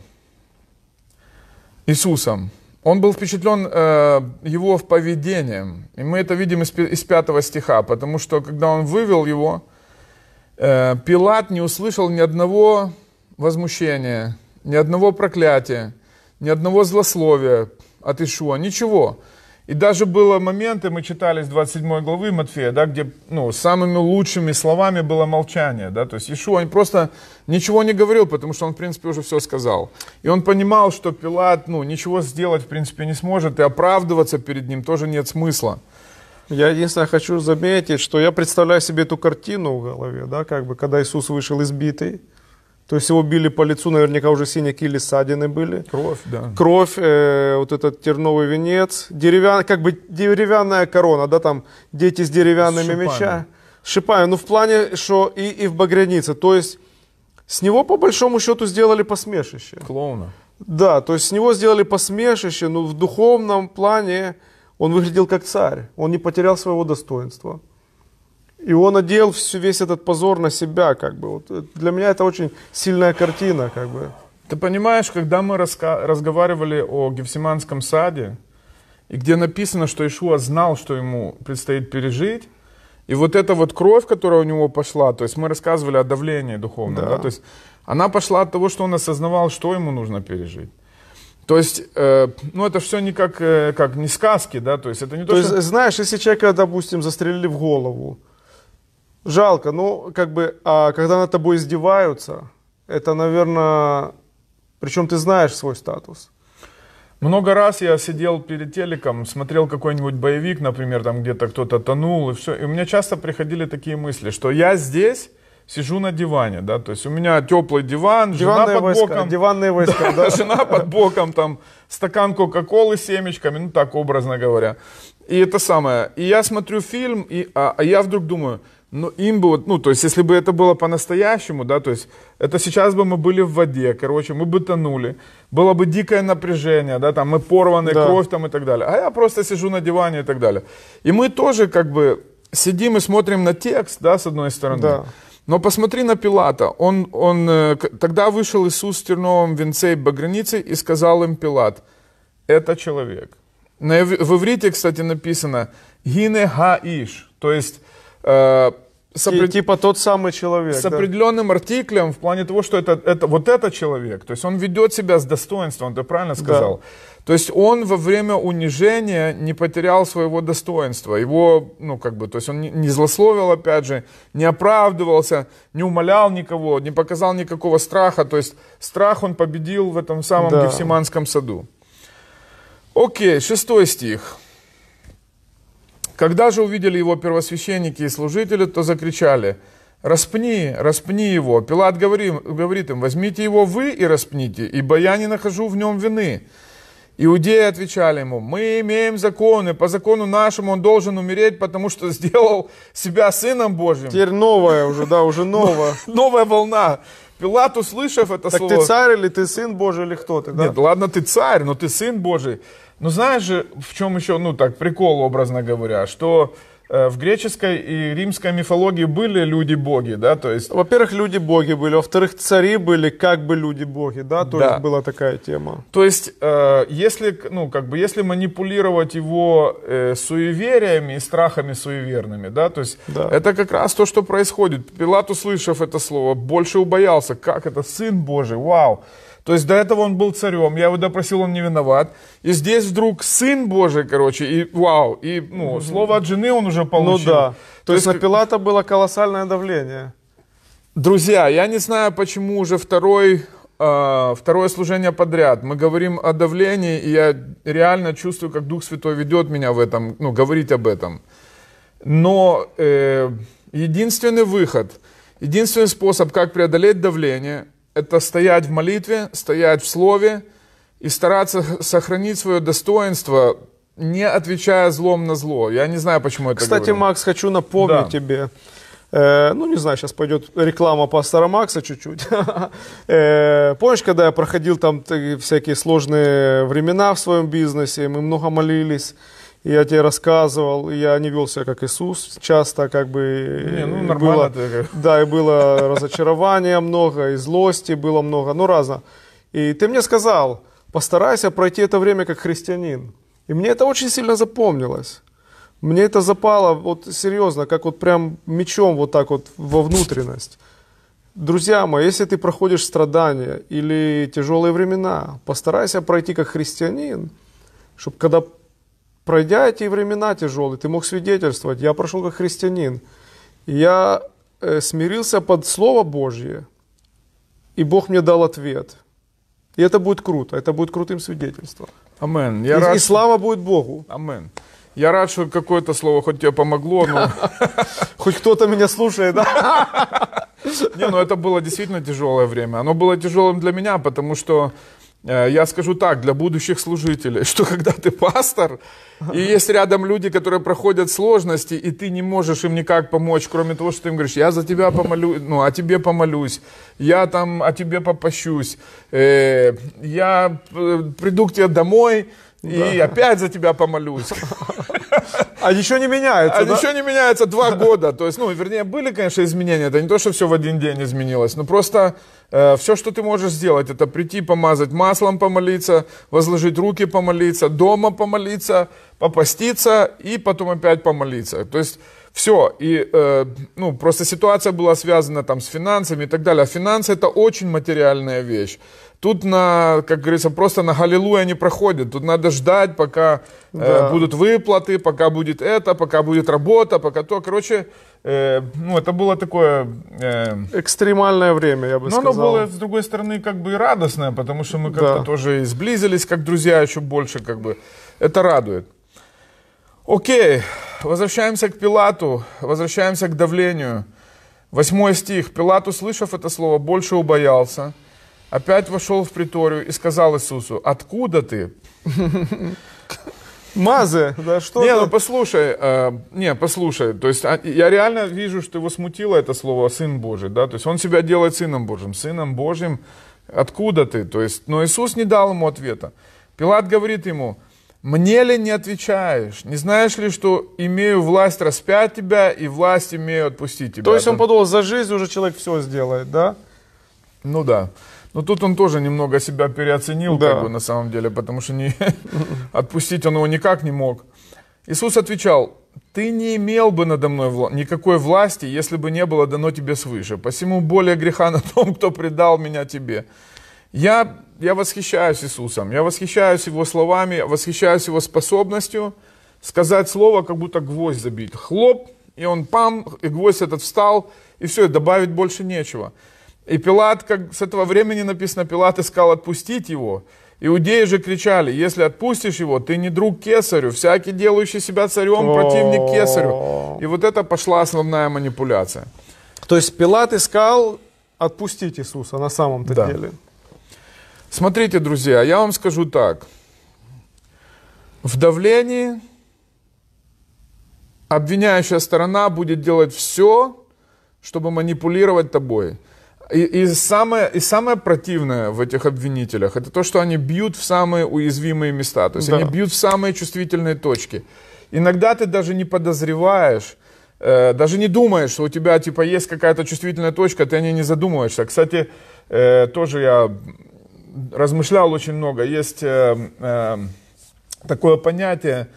Speaker 1: Иисусом. Он был впечатлен э, его в поведением. И мы это видим из, пятого стиха, потому что когда он вывел его, э, Пилат не услышал ни одного возмущения, ни одного проклятия, ни одного злословия от Ишуа, ничего. И даже было моменты, мы читали с 27 главы Матфея, да, где ну, самыми лучшими словами было молчание. Да, то есть Ишуа просто ничего не говорил, потому что он, в принципе, уже все сказал. И он понимал, что Пилат ну, ничего сделать, в принципе, не сможет, и оправдываться перед ним тоже
Speaker 2: нет смысла. Я единственное хочу заметить, что я представляю себе эту картину в голове, да, как бы, когда Иисус вышел избитый, то есть его били по лицу, наверняка уже синяки или ссадины были. Кровь, да. Кровь, э, вот этот терновый венец, деревян, как бы деревянная корона, да, там дети с деревянными с меча. ну в плане, что и, и в багрянице. То есть с него по большому счету сделали посмешище. Клоуна. Да, то есть с него сделали посмешище, но в духовном плане он выглядел как царь. Он не потерял своего достоинства. И он одел всю, весь этот позор на себя, как бы. Вот э, для меня это очень сильная картина, как бы. Ты понимаешь,
Speaker 1: когда мы разговаривали о Гефсиманском саде, и где написано, что Ишуа знал, что ему предстоит пережить, и вот эта вот кровь, которая у него пошла, то есть мы рассказывали о давлении духовном, да. Да, то есть она пошла от того, что он осознавал, что ему нужно пережить. То есть, э, ну это все не как, э, как не сказки, да, то есть это не то, то что... есть,
Speaker 2: знаешь, если человека, допустим, застрелили в голову, Жалко, ну, как бы, а когда над тобой издеваются, это, наверное, причем ты знаешь свой статус.
Speaker 1: Много раз я сидел перед телеком, смотрел какой-нибудь боевик, например, там где-то кто-то тонул, и все. И у меня часто приходили такие мысли, что я здесь, сижу на диване, да, то есть у меня теплый диван, диванные жена под войска, боком.
Speaker 2: Диванные войска, да, да.
Speaker 1: Жена под боком, там, стакан Кока-Колы с семечками, ну так образно говоря. И это самое. И я смотрю фильм, и, а, а я вдруг думаю, ну, им бы, вот, ну, то есть, если бы это было по-настоящему, да, то есть, это сейчас бы мы были в воде, короче, мы бы тонули, было бы дикое напряжение, да, там, мы порваны, да. кровь там и так далее. А я просто сижу на диване и так далее. И мы тоже, как бы, сидим и смотрим на текст, да, с одной стороны. Да. Но посмотри на Пилата. Он, он, э, тогда вышел Иисус в терновом венце и багрянице и сказал им Пилат, это человек. В иврите, кстати, написано «гине ха иш, то есть э, с типа тот самый человек. С да. определенным артиклем в плане того, что это, это вот этот человек. То есть он ведет себя с достоинством, ты правильно сказал. Да. То есть он во время унижения не потерял своего достоинства. Его, ну как бы, то есть он не злословил, опять же, не оправдывался, не умолял никого, не показал никакого страха. То есть страх он победил в этом самом да. Гефсиманском саду. Окей, шестой стих. Когда же увидели его первосвященники и служители, то закричали, «Распни, распни его!» Пилат говорит, говорит им, «Возьмите его вы и распните, ибо я не нахожу в нем вины». Иудеи отвечали ему, мы имеем законы, по закону нашему он должен умереть, потому что сделал себя сыном Божьим. Теперь новая уже, да, уже новая. Новая волна. Пилат, услышав это так слово... Так ты царь или ты сын Божий или кто ты? Да? Нет, ладно, ты царь, но ты сын Божий. Ну знаешь же, в чем еще, ну так, прикол, образно говоря, что э, в греческой и римской мифологии были люди-боги, да, то есть...
Speaker 2: Во-первых, люди-боги были, во-вторых, цари были как бы люди-боги, да, то да. есть была такая тема.
Speaker 1: То есть, э, если, ну, как бы, если манипулировать его э, суевериями и страхами суеверными, да, то есть да. это как раз то, что происходит. Пилат, услышав это слово, больше убоялся, как это, сын Божий, вау! То есть до этого он был царем, я его допросил, он не виноват. И здесь вдруг сын Божий, короче, и вау, и ну, слово от жены он уже ну получил. Ну да, то, то есть, на Пилата было колоссальное давление. Друзья, я не знаю, почему уже второй а, второе служение подряд. Мы говорим о давлении, и я реально чувствую, как Дух Святой ведет меня в этом, ну, говорить об этом. Но э, единственный выход, единственный способ, как преодолеть давление, это стоять в молитве, стоять в слове и стараться сохранить свое достоинство, не отвечая злом
Speaker 2: на зло. Я не знаю, почему это Кстати, говорю. Макс, хочу напомнить да. тебе, Э, ну, не знаю, сейчас пойдет реклама пастора Макса чуть-чуть. э, помнишь, когда я проходил там всякие сложные времена в своем бизнесе, мы много молились, я тебе рассказывал, я не вел себя как Иисус, часто как бы не, ну, было, да, и было разочарования много, и злости было много, ну разно. И ты мне сказал, постарайся пройти это время как христианин. И мне это очень сильно запомнилось. Мне это запало вот серьезно, как вот прям мечом вот так вот во внутренность. Друзья мои, если ты проходишь страдания или тяжелые времена, постарайся пройти как христианин, чтобы когда пройдя эти времена тяжелые, ты мог свидетельствовать, я прошел как христианин, я э, смирился под Слово Божье, и Бог мне дал ответ. И это будет круто, это будет крутым свидетельством. Амен. и, рад... и слава будет Богу. Амен.
Speaker 1: Я рад, что какое-то слово хоть тебе помогло, но... Хоть кто-то меня слушает, да? Не, ну это было действительно тяжелое время. Оно было тяжелым для меня, потому что Э, я скажу так, для будущих служителей, что когда ты пастор, и есть рядом люди, которые проходят сложности, и ты не можешь им никак помочь, кроме того, что ты им говоришь, я за тебя помолюсь, ну, о тебе помолюсь, я там о тебе попощусь, э, я э, приду к тебе домой, и да. опять за тебя помолюсь. А ничего не меняется, А да? ничего не меняется два года. То есть, ну, вернее, были, конечно, изменения. Это не то, что все в один день изменилось, но просто Э, все, что ты можешь сделать, это прийти, помазать маслом, помолиться, возложить руки, помолиться, дома помолиться, попаститься и потом опять помолиться. То есть все. И э, ну, просто ситуация была связана там с финансами и так далее. А финансы это очень материальная вещь. Тут, на, как говорится, просто на Галилуя не проходит. Тут надо ждать, пока э, да. э, будут выплаты, пока будет это, пока будет работа, пока то. Короче, э, ну, это было такое... Э, Экстремальное время, я бы но сказал. Но оно было, с другой стороны, как бы и радостное, потому что мы как-то да. тоже и сблизились, как друзья, еще больше, как бы. Это радует. Окей, возвращаемся к Пилату, возвращаемся к давлению. Восьмой стих. Пилат, услышав это слово, больше убоялся. Опять вошел в приторию и сказал Иисусу, «Откуда ты?»
Speaker 2: Мазы, да
Speaker 1: что Не, ну послушай, э, не, послушай, то есть а, я реально вижу, что его смутило это слово «сын Божий», да, то есть он себя делает сыном Божьим, сыном Божьим, откуда ты, то есть, но Иисус не дал ему ответа. Пилат говорит ему, мне ли не отвечаешь? Не знаешь ли, что имею власть распять тебя и власть имею отпустить тебя? То есть он подумал, за жизнь уже человек все сделает, да? Ну да. Но тут он тоже немного себя переоценил, да. как бы на самом деле, потому что не, отпустить он его никак не мог. Иисус отвечал, ты не имел бы надо мной вла- никакой власти, если бы не было дано тебе свыше. Посему более греха на том, кто предал меня тебе. Я, я восхищаюсь Иисусом, я восхищаюсь Его словами, восхищаюсь Его способностью сказать слово, как будто гвоздь забить. Хлоп, и он пам, и гвоздь этот встал, и все, и добавить больше нечего. И Пилат, как с этого времени написано, Пилат искал отпустить его. Иудеи же кричали, если отпустишь его, ты не друг кесарю, всякий делающий себя царем, противник кесарю. И вот это пошла основная манипуляция. То есть Пилат искал отпустить Иисуса на самом-то да. деле. Смотрите, друзья, я вам скажу так. В давлении обвиняющая сторона будет делать все, чтобы манипулировать тобой. И, и, самое, и самое противное в этих обвинителях это то, что они бьют в самые уязвимые места, то есть да. они бьют в самые чувствительные точки. Иногда ты даже не подозреваешь, э, даже не думаешь, что у тебя типа есть какая-то чувствительная точка, ты о ней не задумываешься. Кстати, э, тоже я размышлял очень много. Есть э, э, такое понятие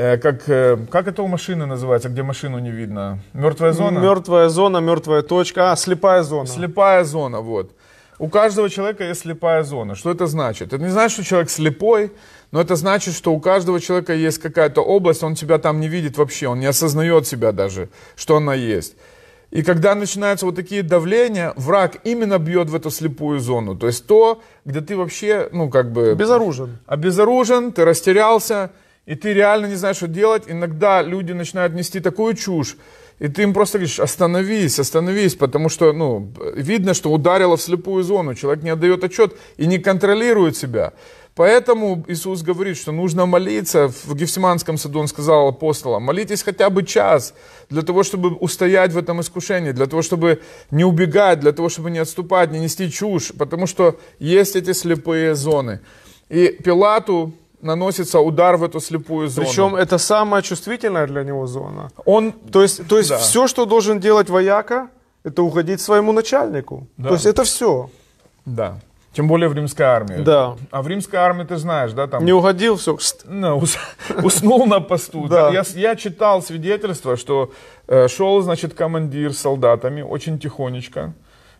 Speaker 1: Э, как, э, как это у машины называется, где машину не видно? Мертвая зона?
Speaker 2: Мертвая зона, мертвая точка.
Speaker 1: А, слепая зона. Слепая зона, вот. У каждого человека есть слепая зона. Что это значит? Это не значит, что человек слепой, но это значит, что у каждого человека есть какая-то область, он тебя там не видит вообще, он не осознает себя даже, что она есть. И когда начинаются вот такие давления, враг именно бьет в эту слепую зону. То есть то, где ты вообще, ну как бы... Обезоружен. Обезоружен, ты растерялся, и ты реально не знаешь, что делать. Иногда люди начинают нести такую чушь, и ты им просто говоришь, остановись, остановись, потому что, ну, видно, что ударило в слепую зону, человек не отдает отчет и не контролирует себя. Поэтому Иисус говорит, что нужно молиться. В Гефсиманском саду он сказал апостолам, молитесь хотя бы час для того, чтобы устоять в этом искушении, для того, чтобы не убегать, для того, чтобы не отступать, не нести чушь, потому что есть эти слепые зоны. И Пилату наносится удар в эту слепую зону. Причем
Speaker 2: это самая чувствительная для него зона. Он, то есть, то есть да. все, что должен делать вояка, это уходить своему начальнику. Да. То есть это все. Да. Тем более в римской армии. Да.
Speaker 1: А в римской армии ты знаешь, да, там... Не
Speaker 2: уходил все. Ну, ус, уснул на посту. Да. Я,
Speaker 1: я читал свидетельство, что э, шел, значит, командир с солдатами очень тихонечко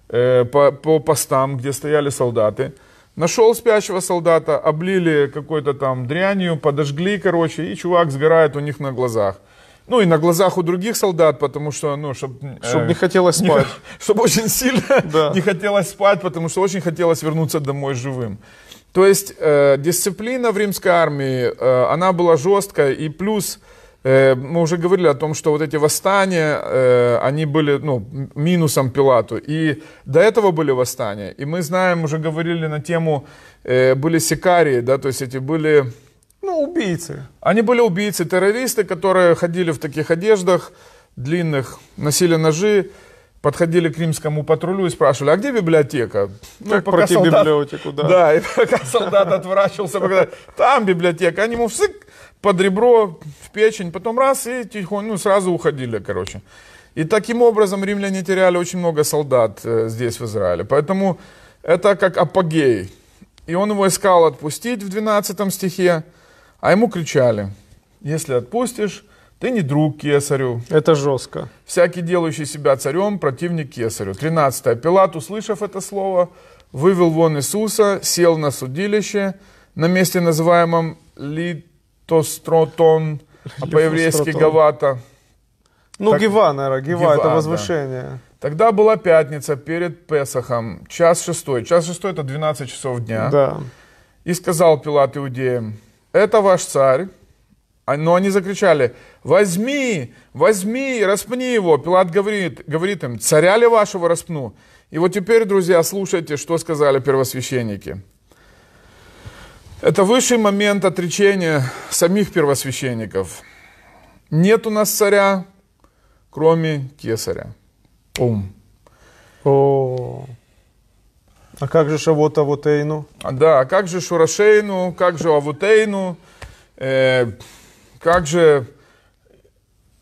Speaker 1: э, по, по постам, где стояли солдаты. Нашел спящего солдата, облили какой-то там дрянью, подожгли, короче, и чувак сгорает у них на глазах. Ну и на глазах у других солдат, потому что, ну, чтобы... Чтобы э, не хотелось спать. Не, чтобы очень сильно да. не хотелось спать, потому что очень хотелось вернуться домой живым. То есть э, дисциплина в римской армии, э, она была жесткая, и плюс... Э, мы уже говорили о том, что вот эти восстания, э, они были ну, минусом Пилату. И до этого были восстания. И мы знаем, уже говорили на тему, э, были сикарии, да, то есть эти были... Ну, убийцы. Они были убийцы, террористы, которые ходили в таких одеждах длинных, носили ножи, подходили к римскому патрулю и спрашивали, а где библиотека? Ну, как пока пройти солдат... библиотеку, да. Да, и пока солдат отворачивался, там библиотека, они ему всык, под ребро, в печень, потом раз и тихонько, ну, сразу уходили, короче. И таким образом римляне теряли очень много солдат э, здесь, в Израиле. Поэтому это как апогей. И он его искал отпустить в 12 стихе, а ему кричали, если отпустишь, ты не друг кесарю. Это жестко. Всякий, делающий себя царем, противник кесарю. 13. Пилат, услышав это слово, вывел вон Иисуса, сел на судилище, на месте, называемом Лит Левтостротон, а по-еврейски Гавата. Ну, так, Гева, наверное, Гева, Гева это возвышение. Да. Тогда была пятница перед Песохом, час шестой. Час шестой – это 12 часов дня. Да. И сказал Пилат иудеям, это ваш царь. А, но они закричали, возьми, возьми, распни его. Пилат говорит, говорит им, царя ли вашего распну? И вот теперь, друзья, слушайте, что сказали первосвященники. Это высший момент отречения самих первосвященников. Нет у нас
Speaker 2: царя, кроме кесаря. Ум. О. А как же Шавот Авутейну?
Speaker 1: А, да, а как же Шурашейну, как же Авутейну, э, как же,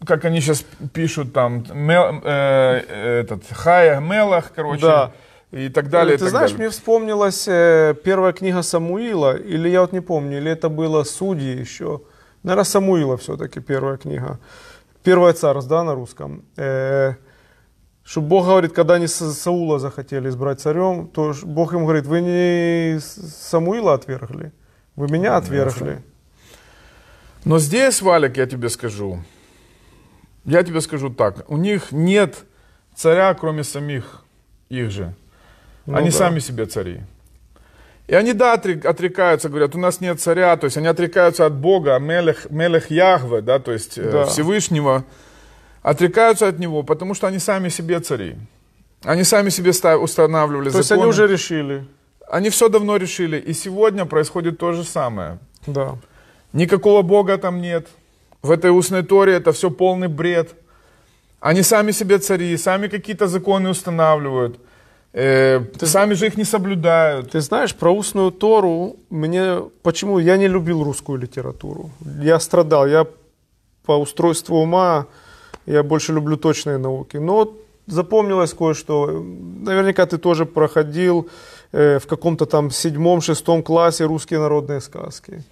Speaker 1: как они сейчас пишут там, мел, э, этот, Хая Мелах, короче. Да и так далее. Ну, ты так знаешь, далее.
Speaker 2: мне вспомнилась э, первая книга Самуила, или я вот не помню, или это было Судьи еще. Наверное, Самуила все-таки первая книга. Первое царь, да, на русском. Э, Что Бог говорит, когда они Саула захотели избрать царем, то Бог им говорит, вы не Самуила отвергли, вы меня отвергли.
Speaker 1: Но здесь, Валик, я тебе скажу, я тебе скажу так, у них нет царя, кроме самих их же. Ну они да. сами себе цари. И они, да, отрекаются, говорят, у нас нет царя, то есть они отрекаются от Бога, а Мелех, Мелех Яхве, да, то есть э, да. Всевышнего, отрекаются от него, потому что они сами себе цари. Они сами себе устанавливали то законы. То есть они уже решили. Они все давно решили, и сегодня происходит то же самое. Да. Никакого Бога там нет. В этой устной торе это все полный бред. Они сами себе цари, сами какие-то законы
Speaker 2: устанавливают – Э, ты, сами же их не соблюдают. Ты знаешь, про устную Тору мне... Почему? Я не любил русскую литературу. Я страдал. Я по устройству ума, я больше люблю точные науки. Но запомнилось кое-что. Наверняка ты тоже проходил э, в каком-то там седьмом, шестом классе русские народные сказки.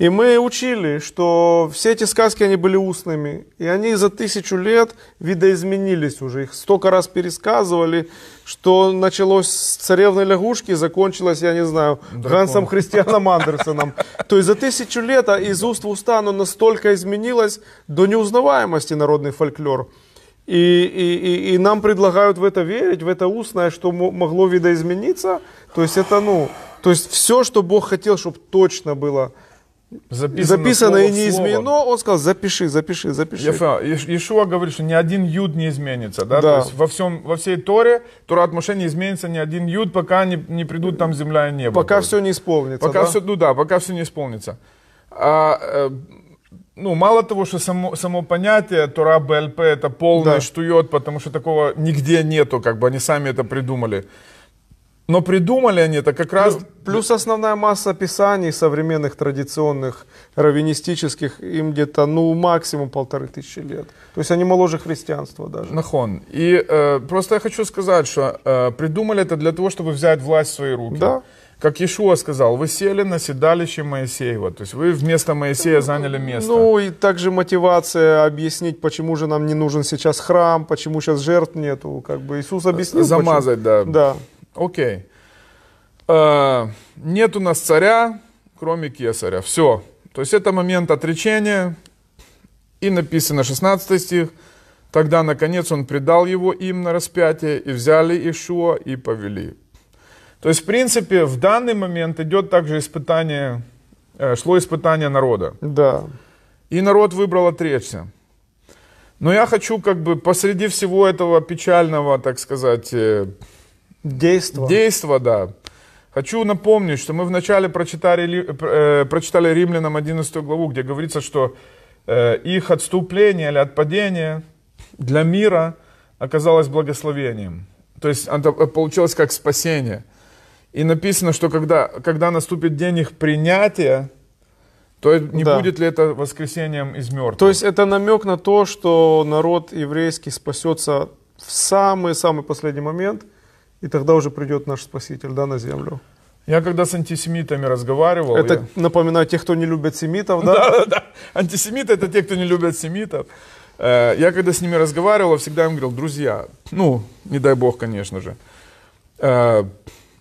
Speaker 2: И мы учили, что все эти сказки, они были устными. И они за тысячу лет видоизменились уже. Их столько раз пересказывали, что началось с царевной лягушки, закончилось, я не знаю, Гансом Христианом Андерсоном. То есть за тысячу лет а из уст в уста оно настолько изменилось до неузнаваемости народный фольклор. И, и, и, и нам предлагают в это верить, в это устное, что могло видоизмениться. То есть это, ну, то есть все, что Бог хотел, чтобы точно было –
Speaker 1: записано, записано слово и не изменено,
Speaker 2: он сказал, запиши, запиши, запиши. Я
Speaker 1: Ишуа говорит, что ни один юд не изменится, да? да. То есть во, всем, во всей Торе, Тора от Моше не изменится ни один юд, пока не, не придут там земля и небо. Пока тоже.
Speaker 2: все не исполнится, пока да? Все,
Speaker 1: ну да, пока все не исполнится. А, э, ну, мало того, что само, само понятие Тора БЛП это полный да. штует, потому что такого нигде нету, как
Speaker 2: бы они сами это придумали. Но придумали они это как раз... Плюс, плюс основная масса писаний современных, традиционных, раввинистических, им где-то, ну, максимум полторы тысячи лет. То есть они моложе христианства даже. Нахон.
Speaker 1: И э,
Speaker 2: просто я хочу
Speaker 1: сказать, что э, придумали это для того, чтобы взять власть в свои руки. Да. Как Иешуа сказал, вы сели на седалище Моисеева, то есть вы вместо Моисея заняли место. Ну
Speaker 2: и также мотивация объяснить, почему же нам не нужен сейчас храм, почему сейчас жертв нету, как бы Иисус объяснил. Замазать, почему. да. Да.
Speaker 1: Окей. Э, нет у нас царя, кроме кесаря. Все. То есть это момент отречения. И написано 16 стих. Тогда, наконец, он предал его им на распятие, и взяли Ишуа и повели. То есть, в принципе, в данный момент идет также испытание, э, шло испытание народа. Да. И народ выбрал отречься. Но я хочу как бы посреди всего этого печального, так сказать, э, Действо. Действо, да. Хочу напомнить, что мы вначале прочитали, э, прочитали Римлянам 11 главу, где говорится, что э, их отступление или отпадение для мира оказалось благословением. То есть это э, получилось как спасение. И написано, что когда, когда наступит день их принятия, то не да. будет ли это воскресением из мертвых?
Speaker 2: То есть это намек на то, что народ еврейский спасется в самый-самый последний момент – и тогда уже придет наш Спаситель да, на землю.
Speaker 1: Я когда с антисемитами разговаривал... Это,
Speaker 2: я... напоминаю, тех, кто не любят семитов,
Speaker 1: да? Да, да, Антисемиты — это те, кто не любят семитов. Э, я когда с ними разговаривал, всегда им говорил, друзья, ну, не дай бог, конечно же, э,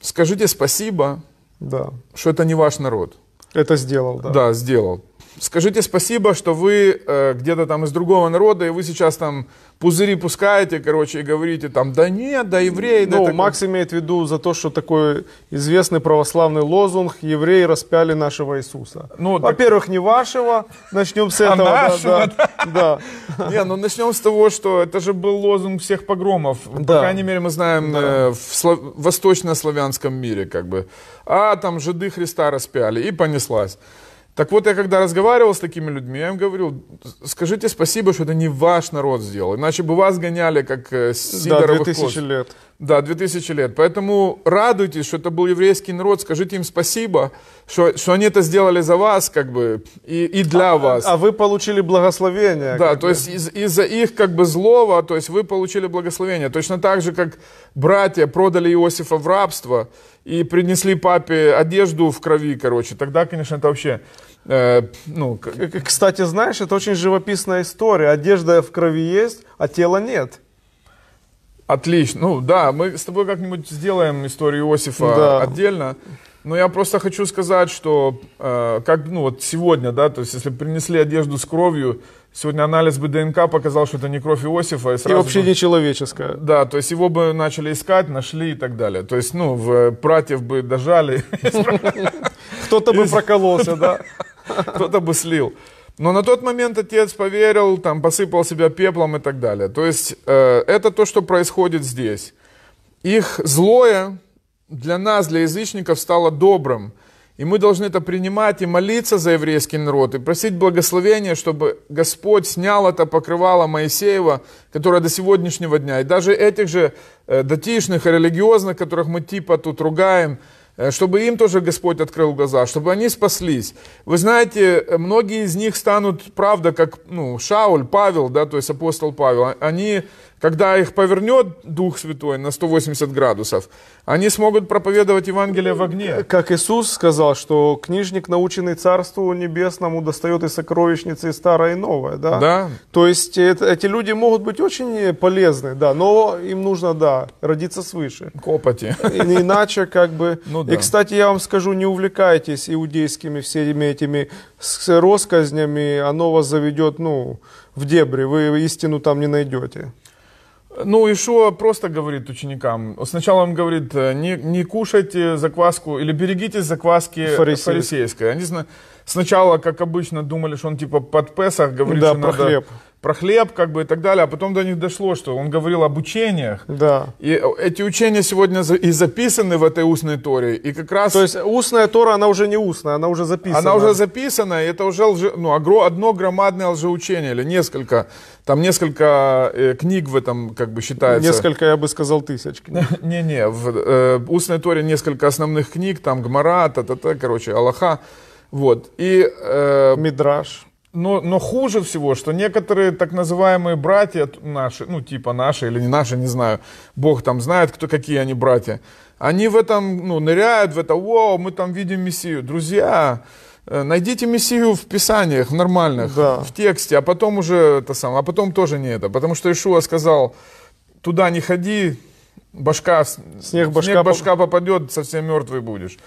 Speaker 1: скажите спасибо, да. что это не ваш народ. Это сделал, да. Да, сделал. Скажите спасибо, что вы э, где-то там из другого народа, и вы сейчас там пузыри пускаете, короче, и говорите там, да нет, да
Speaker 2: евреи... Ну, да такой... Макс имеет в виду за то, что такой известный православный лозунг «Евреи распяли нашего Иисуса». Ну, Во-первых, так... не вашего, начнем с а этого. А да, нашего, да, да. да. Не, ну начнем с того, что это же был лозунг всех погромов. Да. По крайней мере, мы
Speaker 1: знаем да. э, в слав... восточнославянском мире, как бы. А там жиды Христа распяли, и понеслась. Так вот, я когда разговаривал с такими людьми, я им говорил, скажите спасибо, что это не ваш народ сделал, иначе бы вас гоняли как э, сидоровых Да, 2000 лет. Да, 2000 лет. Поэтому радуйтесь, что это был еврейский народ, скажите им спасибо, что, что они это сделали за вас, как бы, и, и для а, вас. А
Speaker 2: вы получили благословение. Да, то бы. есть из,
Speaker 1: из-за их, как бы, злого, то есть вы получили благословение. Точно так же, как братья продали Иосифа в рабство, и принесли папе одежду в крови,
Speaker 2: короче. Тогда, конечно, это вообще... Э, ну, кстати, знаешь, это очень живописная история. Одежда в крови есть, а тела нет. Отлично. Ну
Speaker 1: да, мы с тобой как-нибудь сделаем историю Иосифа да. отдельно. Ну, я просто хочу сказать, что э, как, ну, вот сегодня, да, то есть если принесли одежду с кровью, сегодня анализ бы ДНК показал, что это не кровь Иосифа. И, сразу и вообще бы, человеческая. Да, то есть его бы начали искать, нашли и так далее. То есть, ну, в, э, братьев бы дожали. Кто-то бы прокололся, да. Кто-то бы слил. Но на тот момент отец поверил, там, посыпал себя пеплом и так далее. То есть э, это то, что происходит здесь. Их злое, для нас, для язычников, стало добрым. И мы должны это принимать и молиться за еврейский народ, и просить благословения, чтобы Господь снял это покрывало Моисеева, которое до сегодняшнего дня. И даже этих же э, датишных и религиозных, которых мы типа тут ругаем, э, чтобы им тоже Господь открыл глаза, чтобы они спаслись. Вы знаете, э, многие из них станут, правда, как ну, Шауль, Павел, да, то есть апостол Павел, они когда их повернет Дух Святой на
Speaker 2: 180 градусов, они смогут проповедовать Евангелие в огне. Э, как Иисус сказал, что книжник, наученный Царству Небесному, достает из сокровищницы и старое, и новое. Да? да. То есть э, это, эти люди могут быть очень э, полезны, да, но им нужно, да, родиться свыше. Копоти. Иначе как бы... Ну, да. И, кстати, я вам скажу, не увлекайтесь иудейскими всеми этими росказнями, оно вас заведет, ну, в дебри, вы истину там не найдете.
Speaker 1: Ну, Ишуа просто говорит ученикам. Сначала он говорит, э, не, не кушайте закваску или берегитесь закваски Фарисейск. фарисейской. Они сначала, как обычно, думали, что он типа под Песах говорит, да, что про надо... хлеб про хлеб, как бы и так далее, а потом до них дошло, что он говорил об учениях. Да. И э, эти учения сегодня и записаны в этой устной Торе, и как раз... То есть
Speaker 2: устная Тора, она уже не устная, она уже записана. Она уже
Speaker 1: записана, и это уже лже, ну, одно громадное лжеучение, или несколько, там несколько э, книг в этом как бы считается. Несколько, я бы сказал, тысяч книг. Не-не, э, в устной Торе несколько основных книг, там Гмара, та-та-та, короче, Аллаха. Вот. И, э, Мидраш. Но, но хуже всего, что некоторые так называемые братья наши, ну типа наши или не наши, не знаю, Бог там знает, кто, какие они братья, они в этом ну, ныряют, в это, вау, мы там видим Мессию. Друзья, э, найдите Мессию в Писаниях, в нормальных, да. в тексте, а потом уже это самое, а потом тоже не это. Потому что Ишуа сказал, туда не ходи, башка, снег, башка, снег башка попадет, совсем мертвый будешь.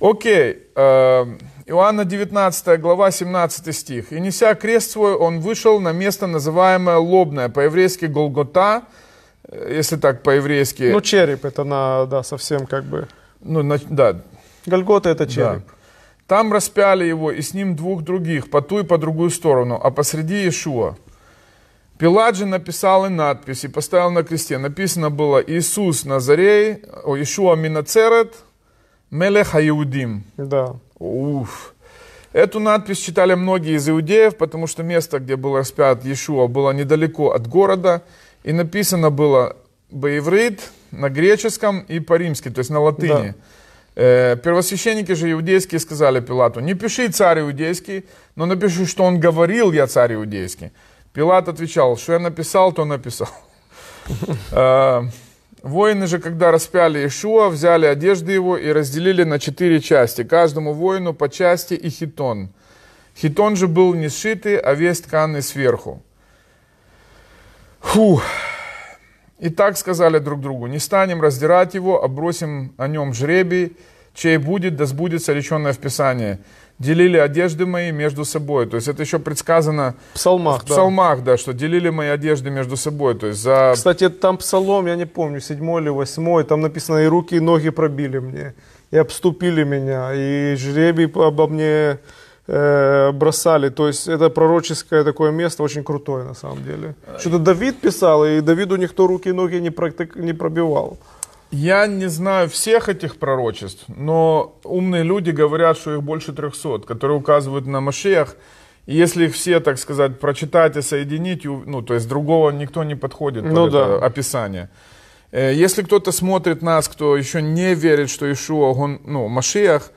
Speaker 1: Окей, эм, Иоанна 19 глава 17 стих. «И неся крест свой, он вышел на место, называемое Лобное, по-еврейски Голгота, э, если так по-еврейски. Ну, череп это на, да, совсем как бы. Ну, на, да. Гольгота это череп. Да. Там распяли его и с ним двух других, по ту и по другую сторону, а посреди Иешуа. Пилат же написал и надпись, и поставил на кресте. Написано было «Иисус Назарей, Иешуа Минацерет, Мелеха иудим. Да. Уф. Эту надпись читали многие из иудеев, потому что место, где был распят Иешуа, было недалеко от города, и написано было боеврит на греческом и по-римски, то есть на латыни. Да. Э, первосвященники же иудейские сказали Пилату, не пиши царь иудейский, но напиши, что он говорил, я царь иудейский. Пилат отвечал, что я написал, то написал. Э, Воины же, когда распяли Ишуа, взяли одежды его и разделили на четыре части, каждому воину по части и хитон. Хитон же был не сшитый, а весь тканый сверху. Фу! И так сказали друг другу, не станем раздирать его, а бросим о нем жребий, чей будет, да сбудется реченное в Писании делили одежды мои между собой. То есть это еще предсказано в псалмах, в псалмах да. да, что делили мои одежды между собой. То есть за... Кстати,
Speaker 2: там псалом, я не помню, седьмой или восьмой, там написано, и руки, и ноги пробили мне, и обступили меня, и жребий обо мне э, бросали. То есть это пророческое такое место, очень крутое на самом деле. Э, Что-то Давид писал, и Давиду никто руки и ноги не пробивал.
Speaker 1: Я не знаю всех этих пророчеств, но умные люди говорят, что их больше 300, которые указывают на Машеях. И если их все, так сказать, прочитать и соединить, ну, то есть другого никто не подходит ну, под да. это описание. Э, если кто-то смотрит нас, кто еще не верит, что Ишуа, он, ну, Машиах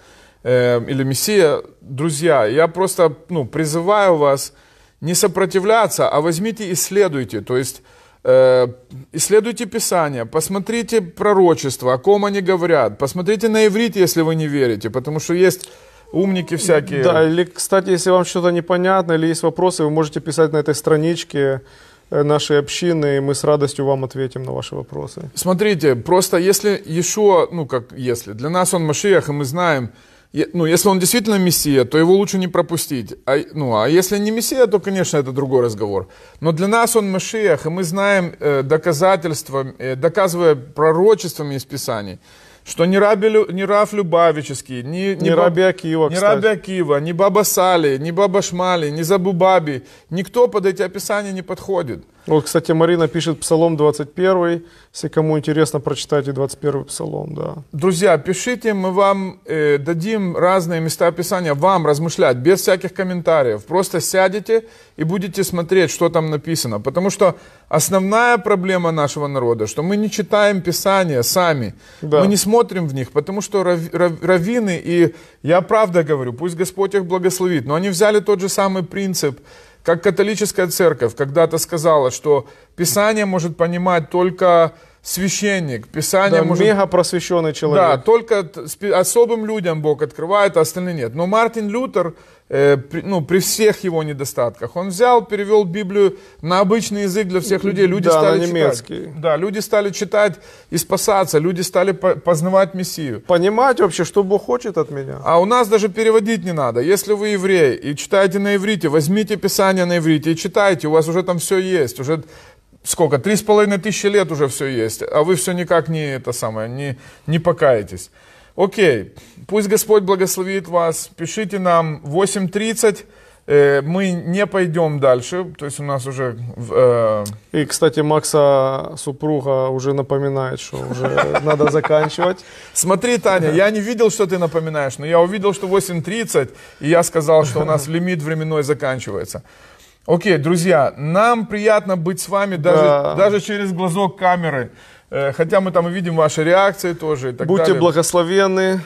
Speaker 1: э, или Мессия, друзья, я просто, ну, призываю вас не сопротивляться, а возьмите и следуйте. То есть Э, исследуйте Писание, посмотрите пророчество, о ком они говорят, посмотрите на иврит, если вы не верите, потому что есть
Speaker 2: умники всякие. Да, или, кстати, если вам что-то непонятно, или есть вопросы, вы можете писать на этой страничке э, нашей общины, и мы с радостью вам ответим на ваши вопросы.
Speaker 1: Смотрите, просто если Иешуа, ну как если, для нас он Машиях, и мы знаем, ну, если он действительно мессия, то его лучше не пропустить. А, ну, а если не мессия, то, конечно, это другой разговор. Но для нас он Машиях, и мы знаем э, доказательства, э, доказывая пророчествами из Писаний, что ни, Раби, ни Раф Любавический, ни, ни, ни Раби Акива, ни кстати. Раби Акива, ни Баба Сали, ни Баба Шмали, ни Забубаби, никто под эти описания не подходит.
Speaker 2: Вот, кстати, Марина пишет Псалом 21. Если кому интересно, прочитайте 21 Псалом, да.
Speaker 1: Друзья, пишите, мы вам э, дадим разные места Писания, вам размышлять, без всяких комментариев. Просто сядете и будете смотреть, что там написано. Потому что основная проблема нашего народа, что мы не читаем Писания сами. Да. Мы не смотрим в них, потому что рав, рав, раввины, и я правда говорю, пусть Господь их благословит, но они взяли тот же самый принцип – как католическая церковь когда-то сказала, что Писание может понимать только священник,
Speaker 2: Писание да, может... мега просвещенный человек. Да,
Speaker 1: только особым людям Бог открывает, а остальные нет. Но Мартин Лютер Э, при, ну, при всех его недостатках. Он взял, перевел Библию на обычный язык для всех людей. Люди да, стали на немецкий. читать. Да, люди стали читать и спасаться, люди стали познавать Мессию. Понимать вообще, что Бог хочет от меня. А у нас даже переводить не надо. Если вы еврей и читаете на иврите, возьмите Писание на иврите и читайте, у вас уже там все есть, уже сколько, три с половиной тысячи лет уже все есть, а вы все никак не это самое, не, не покаетесь. Окей, пусть Господь благословит вас. Пишите нам 8.30 э, мы не пойдем дальше, то есть у
Speaker 2: нас уже... Э... И, кстати, Макса супруга уже напоминает, что уже надо заканчивать. Смотри, Таня, я не видел, что ты напоминаешь, но я увидел, что
Speaker 1: 8.30, и я сказал, что у нас лимит временной заканчивается. Окей, друзья, нам приятно быть с вами даже, да. даже через глазок камеры. Э, хотя мы там и видим ваши реакции тоже. И так Будьте далее.
Speaker 2: благословенны.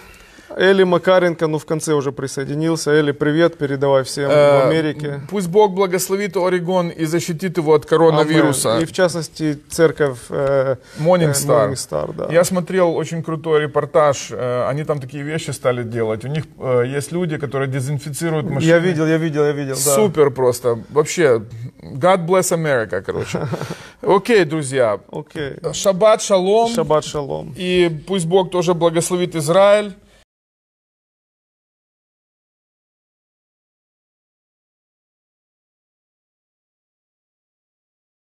Speaker 2: Эли Макаренко, ну в конце уже присоединился. Эли, привет, передавай всем э, в Америке.
Speaker 1: Пусть Бог благословит Орегон и защитит его от коронавируса. Амен. И в
Speaker 2: частности церковь
Speaker 1: э, э Morningstar. да. Я смотрел очень крутой репортаж. Э, они там такие вещи стали делать. У них э, есть люди, которые дезинфицируют машины. Я видел, я видел, я видел. Да. Супер просто. Вообще, God bless America, короче. Окей, друзья. Окей. Шаббат шалом. Шаббат шалом. И пусть Бог тоже благословит Израиль.